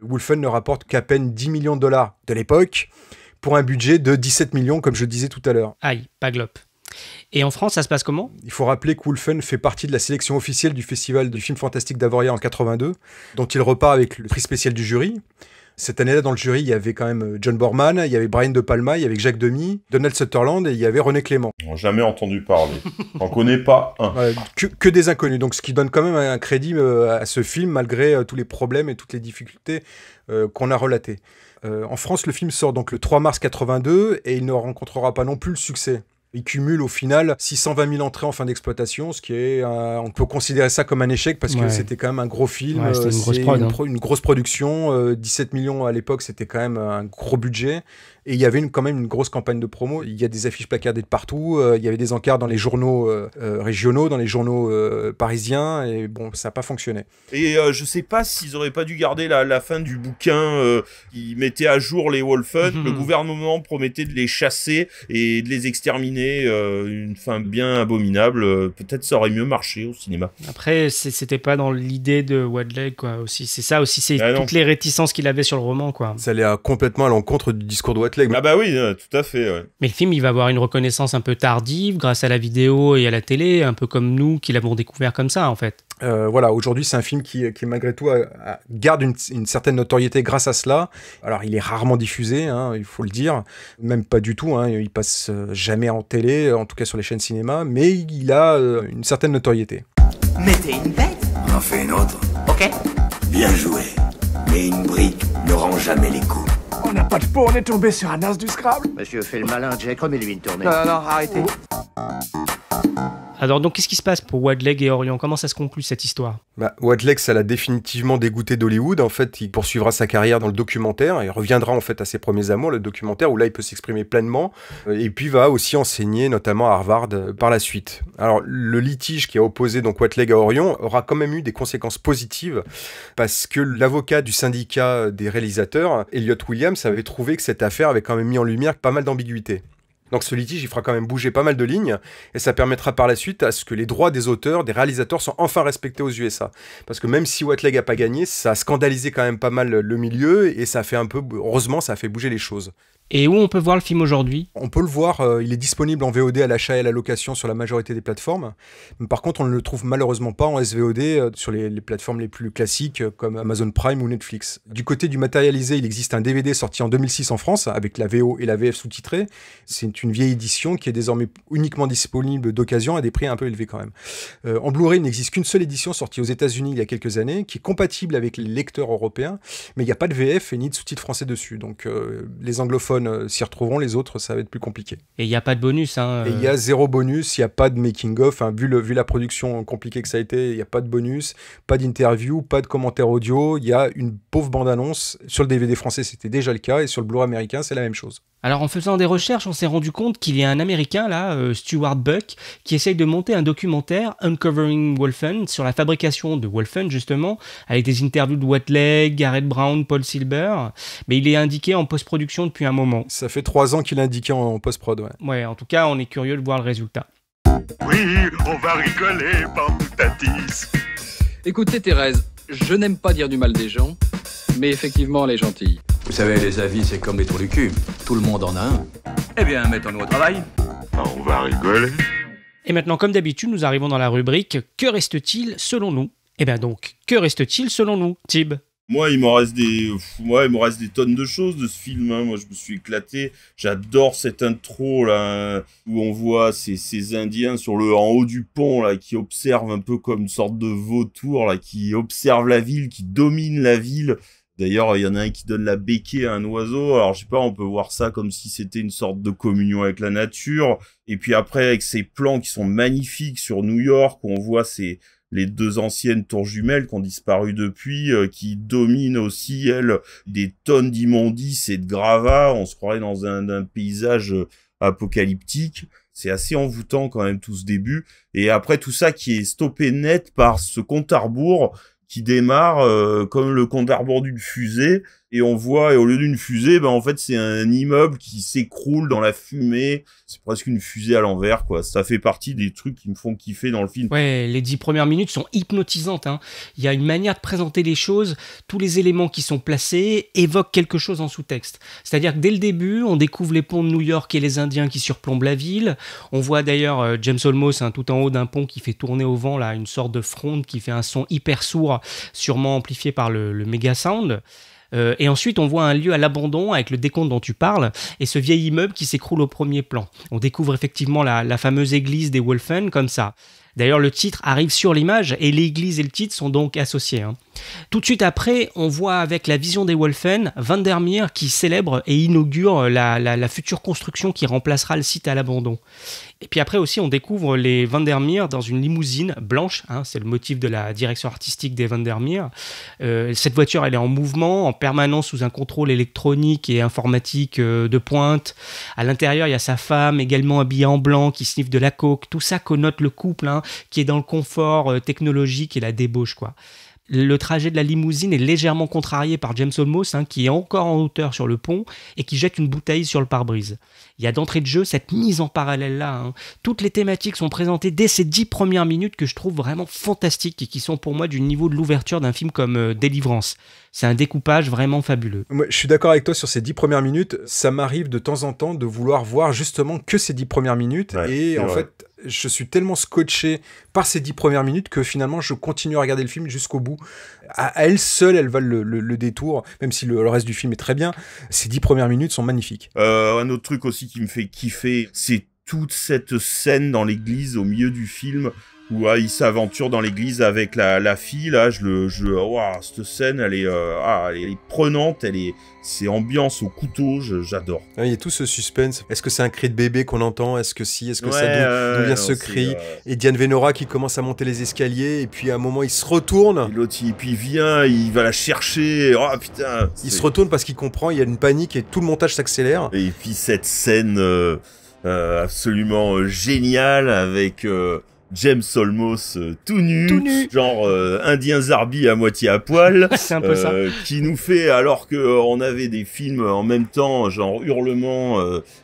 Wolfen ne rapporte qu'à peine 10 millions de dollars de l'époque pour un budget de 17 millions, comme je disais tout à l'heure. Aïe, pas glop. Et en France, ça se passe comment Il faut rappeler que Wolfen fait partie de la sélection officielle du Festival du film fantastique d'Avoria en 82, dont il repart avec le prix spécial du jury. Cette année-là, dans le jury, il y avait quand même euh, John Borman, il y avait Brian De Palma, il y avait Jacques Demy, Donald Sutherland et il y avait René Clément. On jamais entendu parler. ne connaît pas un. que, des inconnus. Donc, ce qui donne quand même un crédit euh, à ce film, malgré euh, tous les problèmes et toutes les difficultés qu'on a relatées. en France, le film sort donc le 3 mars 82 et il ne rencontrera pas non plus le succès. Il cumule au final 620 000 entrées en fin d'exploitation, ce qui est, on peut considérer ça comme un échec parce que c'était quand même un gros film, une, euh, grosse hein. une, grosse production, 17 euh, millions à l'époque, c'était quand même un gros budget. Et il y avait quand même une grosse campagne de promo. Il y a des affiches placardées de partout. Euh, il y avait des encarts dans les journaux euh, euh, régionaux, dans les journaux parisiens. Et bon, ça n'a pas fonctionné. Et je ne sais pas s'ils auraient pas dû garder la, fin du bouquin ils mettait à jour les Wolfen. Mhm. Le gouvernement promettait de les chasser et de les exterminer. une fin bien abominable. Peut-être ça aurait mieux marché au cinéma. Après, c'était pas dans l'idée de Wadley, quoi. Aussi, c'est ça aussi. C'est ah toutes les réticences qu'il avait sur le roman, quoi. Ça allait complètement à l'encontre du discours de Wadley ah bah oui, euh, tout à fait. Mais le film, il va avoir une reconnaissance un peu tardive grâce à la vidéo et à la télé, un peu comme nous qui l'avons découvert comme ça en fait. Euh, voilà, aujourd'hui, c'est un film qui, qui malgré tout, garde une, certaine notoriété grâce à cela. Alors, il est rarement diffusé, hein, il faut le dire, même pas du tout. Hein, il passe euh, jamais en télé, en tout cas sur les chaînes cinéma, mais il a une certaine notoriété. Mais une bête On en fait une autre. Ok. Bien joué. Mais une brique ne rend jamais les coups. On n'a pas de peau, on est tombé sur un as du Scrabble. Monsieur fais le malin, Jack, remets-lui une tournée. Non, non, arrêtez. Alors donc qu'est-ce qui se passe pour Wadleg et Orion Comment ça se conclut cette histoire bah, Wadleg, ça l'a définitivement dégoûté d'Hollywood. En fait, il poursuivra sa carrière dans le documentaire et reviendra en fait à ses premiers amours, le documentaire où là il peut s'exprimer pleinement euh, et puis va aussi enseigner notamment à Harvard euh, par la suite. Alors le litige qui a opposé donc à Orion aura quand même eu des conséquences positives parce que l'avocat du syndicat euh, des réalisateurs, Elliot Williams, ça avait trouvé que cette affaire avait quand même mis en lumière pas mal d'ambiguïté. Donc ce litige, il fera quand même bouger pas mal de lignes, et ça permettra par la suite à ce que les droits des auteurs, des réalisateurs, soient enfin respectés aux USA. Parce que même si Whatleg a pas gagné, ça a scandalisé quand même pas mal le milieu, et ça a fait un peu, heureusement, ça a fait bouger les choses. Et où on peut voir le film aujourd'hui On peut le voir, euh, il est disponible en VOD à l'achat et à la location sur la majorité des plateformes. par contre, on ne le trouve malheureusement pas en SVOD euh, sur les, plateformes les plus classiques euh, comme Amazon Prime ou Netflix. Du côté du matérialisé, il existe un DVD sorti en 2006 en France avec la VO et la VF sous-titrée. C'est une vieille édition qui est désormais uniquement disponible d'occasion à des prix un peu élevés quand même. en Blu-ray, il n'existe qu'une seule édition sortie aux États-Unis il y a quelques années qui est compatible avec les lecteurs européens, mais il n'y a pas de VF et ni de sous-titres français dessus. Donc les anglophones euh, s'y retrouveront, les autres, ça va être plus compliqué. Et il n'y a pas de bonus. Hein, et il y a euh. zéro bonus, il n'y a pas de making-of. Hein. vu, vu la production compliquée que ça a été, il n'y a pas de bonus, pas d'interview, pas de commentaire audio. Il y a une pauvre bande-annonce. Sur le DVD français, c'était déjà le cas, et sur le Blu-ray américain, c'est la même chose. Alors en faisant des recherches, on s'est rendu compte qu'il y a un Américain là, euh, Stuart Buck, qui essaye de monter un documentaire Uncovering Wolfen sur la fabrication de Wolfen justement, avec des interviews de Whatley, Garrett Brown, Paul Silber. Mais il est indiqué en post-production depuis un moment. Ça fait trois ans qu'il est indiqué en post-prod, ouais. Ouais, en tout cas, on est curieux de voir le résultat. Oui, on va rigoler, Écoutez Thérèse, je n'aime pas dire du mal des gens, mais effectivement, les est Vous savez, les avis, c'est comme les trous du cul. Tout le monde en a un. Eh bien, mettons-nous au travail. Ah, on va rigoler. Et maintenant, comme d'habitude, nous arrivons dans la rubrique Que reste-t-il selon nous Eh bien donc, que reste-t-il selon nous, Tib moi, il m'en reste des, moi, il me reste des tonnes de choses de ce film. Hein. Moi, je me suis éclaté. J'adore cette intro là où on voit ces, Indiens sur le en haut du pont là qui observent un peu comme une sorte de vautour là qui observe la ville, qui domine la ville. D'ailleurs, il y en a un qui donne la béquille à un oiseau. Alors, je sais pas, on peut voir ça comme si c'était une sorte de communion avec la nature. Et puis après, avec ces plans qui sont magnifiques sur New York, où on voit ces, les deux anciennes tours jumelles qui ont disparu depuis, euh, qui dominent aussi, elles, des tonnes d'immondices et de gravats. On se croirait dans un, paysage euh, apocalyptique. C'est assez envoûtant quand même tout ce début. Et après tout ça qui est stoppé net par ce compte à qui démarre euh, comme le compte à rebours d'une fusée et on voit, et au lieu d'une fusée, ben, en fait, c'est un immeuble qui s'écroule dans la fumée. C'est presque une fusée à l'envers, quoi. Ça fait partie des trucs qui me font kiffer dans le film. Ouais, les dix premières minutes sont hypnotisantes, hein. Il y a une manière de présenter les choses, tous les éléments qui sont placés évoquent quelque chose en sous-texte. C'est-à-dire que dès le début, on découvre les ponts de New York et les Indiens qui surplombent la ville. On voit d'ailleurs euh, James Olmos, hein, tout en haut d'un pont qui fait tourner au vent, là, une sorte de fronde qui fait un son hyper sourd, sûrement amplifié par le, le méga sound. Euh, et ensuite, on voit un lieu à l'abandon avec le décompte dont tu parles et ce vieil immeuble qui s'écroule au premier plan. On découvre effectivement la, fameuse église des Wolfen comme ça. D'ailleurs, le titre arrive sur l'image et l'église et le titre sont donc associés. Hein. Tout de suite après, on voit avec la vision des Wolfen, Van der Meer qui célèbre et inaugure la, future construction qui remplacera le site à l'abandon. Et puis après aussi, on découvre les Van der Meer dans une limousine blanche, hein, c'est le motif de la direction artistique des Van der Meer. Euh, cette voiture, elle est en mouvement, en permanence sous un contrôle électronique et informatique euh, de pointe. À l'intérieur, il y a sa femme, également habillée en blanc, qui sniffe de la coke. Tout ça connote le couple, hein, qui est dans le confort euh, technologique et la débauche, quoi. Le trajet de la limousine est légèrement contrarié par James Olmos, hein, qui est encore en hauteur sur le pont et qui jette une bouteille sur le pare-brise. Il y a d'entrée de jeu cette mise en parallèle-là. Hein. Toutes les thématiques sont présentées dès ces dix premières minutes que je trouve vraiment fantastiques et qui sont pour moi du niveau de l'ouverture d'un film comme euh, Délivrance. C'est un découpage vraiment fabuleux. Moi, je suis d'accord avec toi sur ces dix premières minutes. Ça m'arrive de temps en temps de vouloir voir justement que ces dix premières minutes. et en fait, je suis tellement scotché par ces dix premières minutes que finalement je continue à regarder le film jusqu'au bout. À, elle seule, elle valent le, détour, même si le, reste du film est très bien. Ces dix premières minutes sont magnifiques. Euh, un autre truc aussi qui me fait kiffer, c'est toute cette scène dans l'église au milieu du film où il s'aventure dans l'église avec la, fille. Là, je le, je, cette scène, elle est, euh, ah, est prenante, elle est, c'est ambiance au couteau, j'adore. Ah, il y a tout ce suspense. Est-ce que c'est un cri de bébé qu'on entend Est-ce que si Est-ce que ça d'où ce cri euh, Et Diane Venora qui commence à monter les escaliers et puis à un moment il se retourne. Et il, puis vient, il va la chercher. Oh putain Il se retourne parce qu'il comprend, il y a une panique et tout le montage s'accélère. Et puis cette scène. Euh, absolument géniale avec James Solmos euh, tout, nu, genre euh, indien zarbi à moitié à poil, [LAUGHS] euh, qui nous fait alors que on avait des films en même temps, genre Hurlement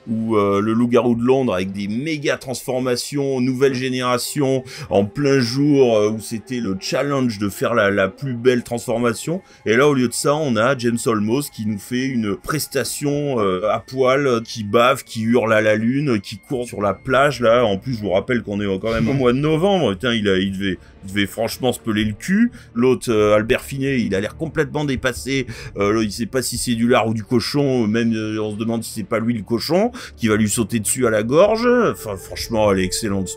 ou Le Loup-garou de Londres avec des méga transformations, nouvelle génération en plein jour où c'était le challenge de faire la, plus belle transformation. Et là au lieu de ça, on a James Solmos qui nous fait une prestation à poil, qui bave, qui hurle à la lune, qui court sur la plage là. En plus, je vous rappelle qu'on est quand même au [LAUGHS] novembre. tiens, il, a, élevé devait franchement se peler le cul. L'autre, euh, Albert Finet, il a l'air complètement dépassé. Euh, il sait pas si c'est du lard ou du cochon. Même, euh, on se demande si c'est pas lui le cochon qui va lui sauter dessus à la gorge. Enfin, franchement, elle est excellente.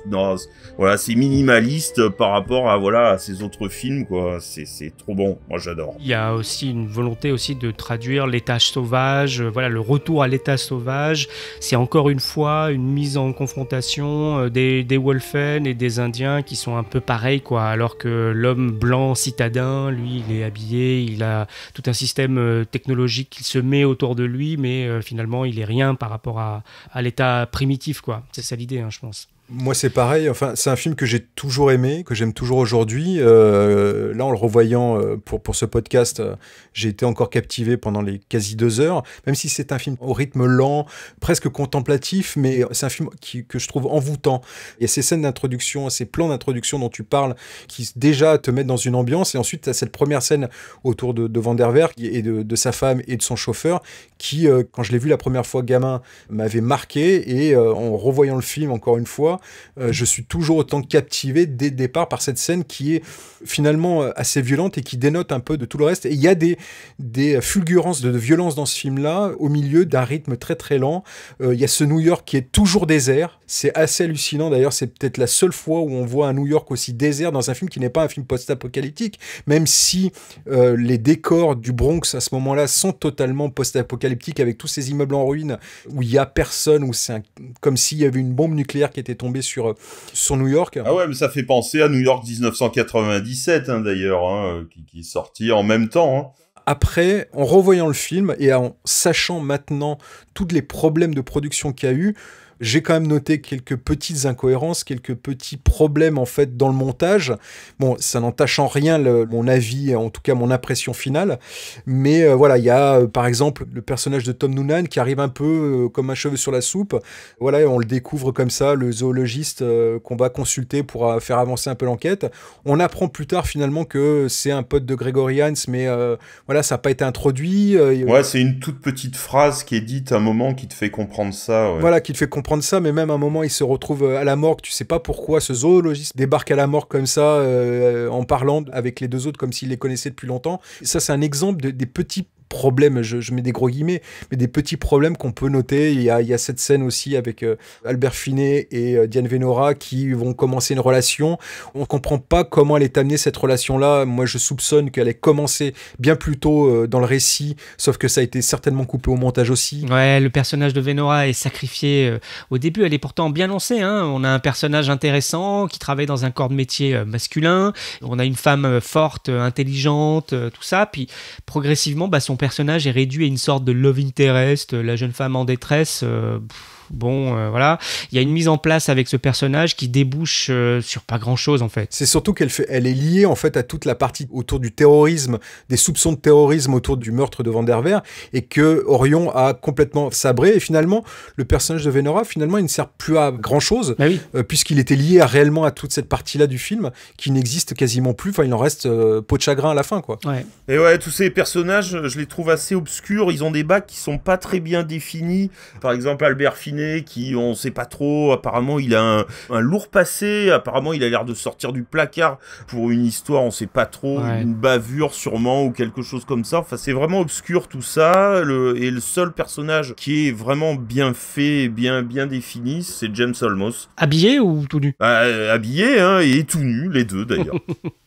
voilà, c'est minimaliste par rapport à voilà à ses autres films, quoi. C'est trop bon. Moi, j'adore. Il y a aussi une volonté aussi de traduire l'état sauvage. Euh, voilà, le retour à l'état sauvage. C'est encore une fois une mise en confrontation des, des Wolfen et des Indiens qui sont un peu pareils, quoi alors que l'homme blanc citadin, lui, il est habillé, il a tout un système euh, technologique qu'il se met autour de lui, mais euh, finalement, il est rien par rapport à, l'état primitif, quoi. C'est ça l'idée, hein, je pense. Moi, c'est pareil. Enfin, c'est un film que j'ai toujours aimé, que j'aime toujours aujourd'hui. Euh, là, en le revoyant euh, pour, pour ce podcast, euh, j'ai été encore captivé pendant les quasi deux heures. Même si c'est un film au rythme lent, presque contemplatif, mais c'est un film qui, que je trouve envoûtant. Il y a ces scènes d'introduction, ces plans d'introduction dont tu parles, qui déjà te mettent dans une ambiance. Et ensuite, tu as cette première scène autour de, de Van der et de, de, sa femme et de son chauffeur, qui, euh, quand je l'ai vu la première fois gamin, m'avait marqué. Et en revoyant le film encore une fois, euh, je suis toujours autant captivé dès le départ par cette scène qui est finalement euh, assez violente et qui dénote un peu de tout le reste. Et il y a des, des euh, fulgurances de, violence dans ce film-là, au milieu d'un rythme très très lent. Il y a ce New York qui est toujours désert. C'est assez hallucinant d'ailleurs, c'est peut-être la seule fois où on voit un New York aussi désert dans un film qui n'est pas un film post-apocalyptique, même si les décors du Bronx à ce moment-là sont totalement post-apocalyptiques avec tous ces immeubles en ruine où il n'y a personne, où c'est comme s'il y avait une bombe nucléaire qui était tombée sur, euh, sur New York. Ah ouais, mais ça fait penser à New York 1997, hein, d'ailleurs, hein, qui, est sorti en même temps. Hein. après, en revoyant le film et en sachant maintenant tous les problèmes de production qu'il y a eu, j'ai quand même noté quelques petites incohérences, quelques petits problèmes en fait dans le montage. Bon, ça n'entache en rien mon avis, en tout cas mon impression finale. Mais euh, voilà, il y a euh, par exemple le personnage de Tom Noonan qui arrive un peu euh, comme un cheveu sur la soupe. Voilà, on le découvre comme ça, le zoologiste qu'on va consulter pour faire avancer un peu l'enquête. On apprend plus tard finalement que c'est un pote de Gregory Hans, mais voilà, ça n'a pas été introduit. ouais, c'est une toute petite phrase qui est dite à un moment qui te fait comprendre ça. Voilà, qui te fait comprendre ça, mais même à un moment, il se retrouve euh, à la morgue. Tu sais pas pourquoi ce zoologiste débarque à la morgue comme ça, euh, en parlant avec les deux autres comme s'il les connaissait depuis longtemps. Ça, c'est un exemple des petits problèmes, je, mets des gros guillemets, mais des petits problèmes qu'on peut noter. Il y, a, il y, a, cette scène aussi avec euh, Albert Finet et euh, Diane Venora qui vont commencer une relation. On comprend pas comment elle est amenée cette relation-là. Moi, je soupçonne qu'elle ait commencé bien plus tôt euh, dans le récit, sauf que ça a été certainement coupé au montage aussi. Ouais, le personnage de Venora est sacrifié au début. Elle est pourtant bien lancée. Hein. On a un personnage intéressant qui travaille dans un corps de métier masculin. On a une femme forte, intelligente, tout ça. Puis progressivement, bah, son personnage est réduit à une sorte de love interest, euh, la jeune femme en détresse. Euh, bon, euh, voilà. Il y a une mise en place avec ce personnage qui débouche euh, sur pas grand-chose, en fait. C'est surtout qu'elle est liée, en fait, à toute la partie autour du terrorisme, des soupçons de terrorisme autour du meurtre de Van der et que Orion a complètement sabré. Et finalement, le personnage de Venora, finalement, il ne sert plus à grand-chose, bah euh, puisqu'il était lié réellement à toute cette partie-là du film, qui n'existe quasiment plus. Enfin, il en reste peau de chagrin à la fin, quoi. Et ouais, tous ces personnages, je les trouve assez obscurs. Ils ont des bacs qui sont pas très bien définis. Par exemple, Albert Finet qui, on sait pas trop, apparemment il a un, lourd passé, apparemment il a l'air de sortir du placard pour une histoire, on sait pas trop, une bavure sûrement ou quelque chose comme ça. Enfin, c'est vraiment obscur tout ça. et le seul personnage qui est vraiment bien fait, bien, bien défini, c'est James Olmos. Habillé ou tout nu bah, euh, Habillé hein, et tout nu, les deux d'ailleurs. [LAUGHS]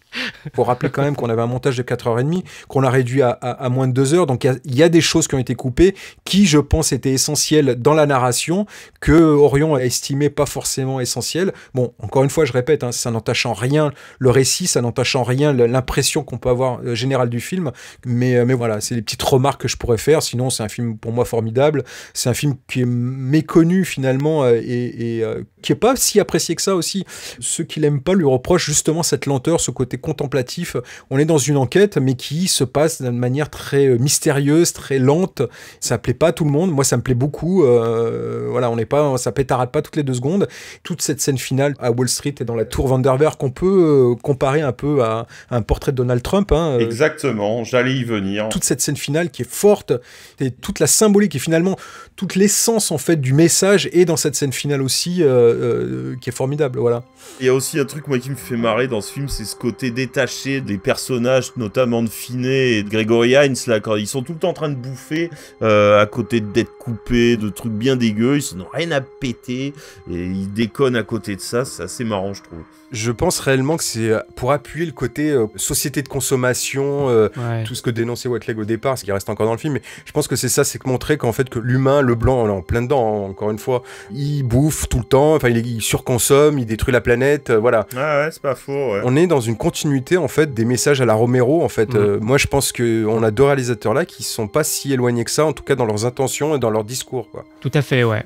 Pour rappeler quand même qu'on avait un montage de 4h30, qu'on l'a réduit à, moins de 2 h Donc il y, a des choses qui ont été coupées qui, je pense, étaient essentielles dans la narration, que Orion a estimé pas forcément essentielles. Bon, encore une fois, je répète, hein, ça n'entache en rien le récit, ça n'entache en rien l'impression qu'on peut avoir euh, générale du film. Mais, euh, mais voilà, c'est des petites remarques que je pourrais faire. Sinon, c'est un film pour moi formidable. C'est un film qui est méconnu finalement euh, et, et qui est pas si apprécié que ça aussi. Ceux qui l'aiment pas lui reprochent justement cette lenteur, ce côté contemplatif. On est dans une enquête, mais qui se passe d'une manière très euh, mystérieuse, très lente. Ça ne plaît pas à tout le monde. Moi, ça me plaît beaucoup. Euh, voilà, on n'est pas, ça pétarade pas toutes les deux secondes. Toute cette scène finale à Wall Street et dans la tour Vanderveer qu'on peut euh, comparer un peu à, un portrait de Donald Trump. Hein, Exactement, j'allais y venir. Toute cette scène finale qui est forte et toute la symbolique et finalement toute l'essence en fait du message est dans cette scène finale aussi, euh, euh, qui est formidable. Voilà. Il y a aussi un truc moi qui me fait marrer dans ce film, c'est ce côté détaché des personnages, notamment de Finet et de Gregory Hines ils sont tout le temps en train de bouffer euh, à côté d'être coupés, de trucs bien dégueux, ils n'ont rien à péter et ils déconnent à côté de ça. C'est assez marrant, je trouve. Je pense réellement que c'est euh, pour appuyer le côté euh, société de consommation, euh, tout ce que dénonçait Leg au départ, ce qui reste encore dans le film. Mais je pense que c'est ça, c'est montrer qu'en fait que l'humain, le blanc, en plein dedans. Hein, encore une fois, il bouffe tout le temps, enfin il, surconsomme, il détruit la planète, voilà. ouais, c'est pas faux. On est dans une continuité en fait des messages à la Romero. En fait, mm. moi je pense que on a deux réalisateurs là qui sont pas si éloignés que ça, en tout cas dans leurs intentions et dans leur discours. Quoi. Tout à fait, ouais.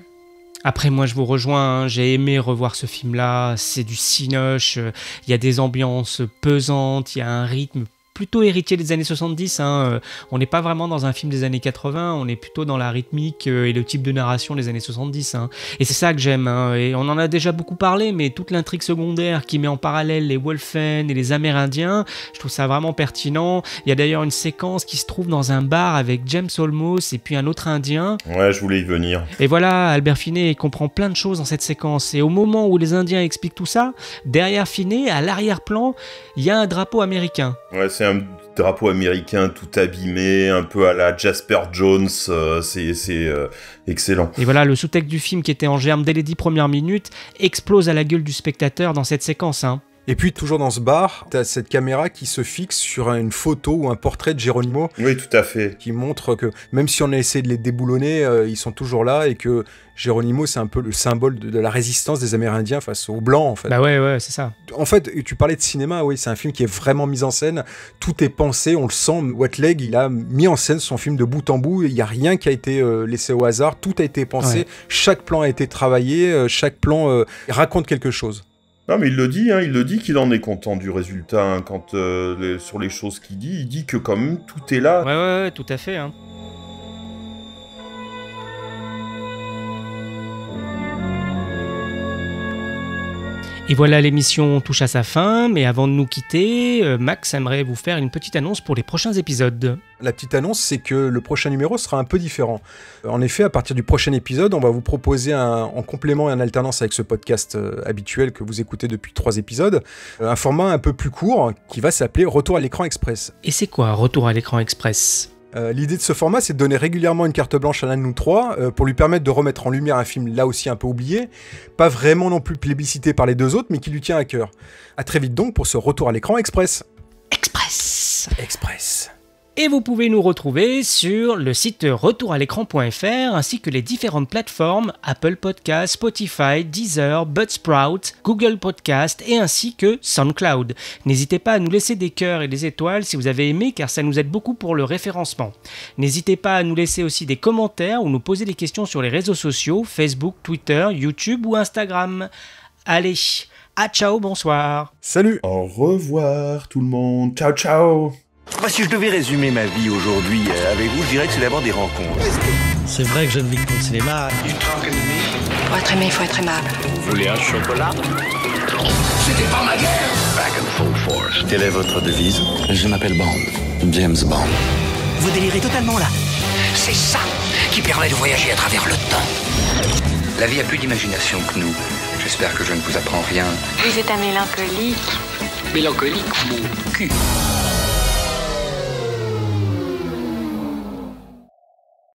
Après, moi, je vous rejoins. Hein. J'ai aimé revoir ce film-là. C'est du cinoche. Euh, il y a des ambiances pesantes. Il y a un rythme plutôt héritier des années 70. Hein, euh, on n'est pas vraiment dans un film des années 80, on est plutôt dans la rythmique euh, et le type de narration des années 70. Hein. Et c'est ça que j'aime. Hein, et on en a déjà beaucoup parlé, mais toute l'intrigue secondaire qui met en parallèle les Wolfen et les Amérindiens, je trouve ça vraiment pertinent. Il y a d'ailleurs une séquence qui se trouve dans un bar avec James Olmos et puis un autre Indien. Ouais, je voulais y venir. Et voilà, Albert Finet comprend plein de choses dans cette séquence. Et au moment où les Indiens expliquent tout ça, derrière Finet, à l'arrière-plan, il y a un drapeau américain. Ouais, c'est drapeau américain tout abîmé, un peu à la Jasper Jones, euh, c'est euh, excellent. Et voilà, le sous-texte du film qui était en germe dès les dix premières minutes explose à la gueule du spectateur dans cette séquence. Hein. Et puis, toujours dans ce bar, tu as cette caméra qui se fixe sur une photo ou un portrait de Geronimo. Oui, tout à fait. Qui montre que même si on a essayé de les déboulonner, euh, ils sont toujours là et que Geronimo, c'est un peu le symbole de, la résistance des Amérindiens face aux Blancs, en fait. Bah ouais, ouais, c'est ça. En fait, tu parlais de cinéma, oui, c'est un film qui est vraiment mis en scène. Tout est pensé, on le sent. Wetleg, il a mis en scène son film de bout en bout. Il n'y a rien qui a été euh, laissé au hasard. Tout a été pensé. Chaque plan a été travaillé. Euh, chaque plan raconte quelque chose. Non, mais il le dit, hein, il le dit qu'il en est content du résultat. Hein, quand euh, sur les choses qu'il dit, il dit que quand même tout est là. Ouais, ouais, ouais tout à fait. Hein. Et voilà, l'émission touche à sa fin, mais avant de nous quitter, euh, Max aimerait vous faire une petite annonce pour les prochains épisodes. La petite annonce, c'est que le prochain numéro sera un peu différent. Euh, en effet, à partir du prochain épisode, on va vous proposer en complément et en alternance avec ce podcast euh, habituel que vous écoutez depuis trois épisodes, un format un peu plus court qui va s'appeler Retour à l'écran express. Et c'est quoi Retour à l'écran express euh, l'idée de ce format, c'est de donner régulièrement une carte blanche à l'un de nous trois euh, pour lui permettre de remettre en lumière un film là aussi un peu oublié, pas vraiment non plus plébiscité par les deux autres, mais qui lui tient à cœur. À très vite donc pour ce retour à l'écran express. Express. Express. Et vous pouvez nous retrouver sur le site l'écran.fr ainsi que les différentes plateformes Apple Podcast, Spotify, Deezer, Budsprout, Google Podcast et ainsi que SoundCloud. N'hésitez pas à nous laisser des cœurs et des étoiles si vous avez aimé car ça nous aide beaucoup pour le référencement. N'hésitez pas à nous laisser aussi des commentaires ou nous poser des questions sur les réseaux sociaux Facebook, Twitter, YouTube ou Instagram. Allez, à ciao, bonsoir. Salut, au revoir tout le monde. Ciao, ciao. Bah, si je devais résumer ma vie aujourd'hui euh, avec vous, je dirais que c'est d'abord des rencontres. C'est vrai que je ne vis que le cinéma. Pour être aimé, il faut être aimable. Vous voulez un chocolat C'était pas ma guerre Back full force. Quelle est votre devise Je m'appelle Bond. James Bond. Vous délirez totalement là. C'est ça qui permet de voyager à travers le temps. La vie a plus d'imagination que nous. J'espère que je ne vous apprends rien. Vous êtes un mélancolique. Mélancolique, mon cul.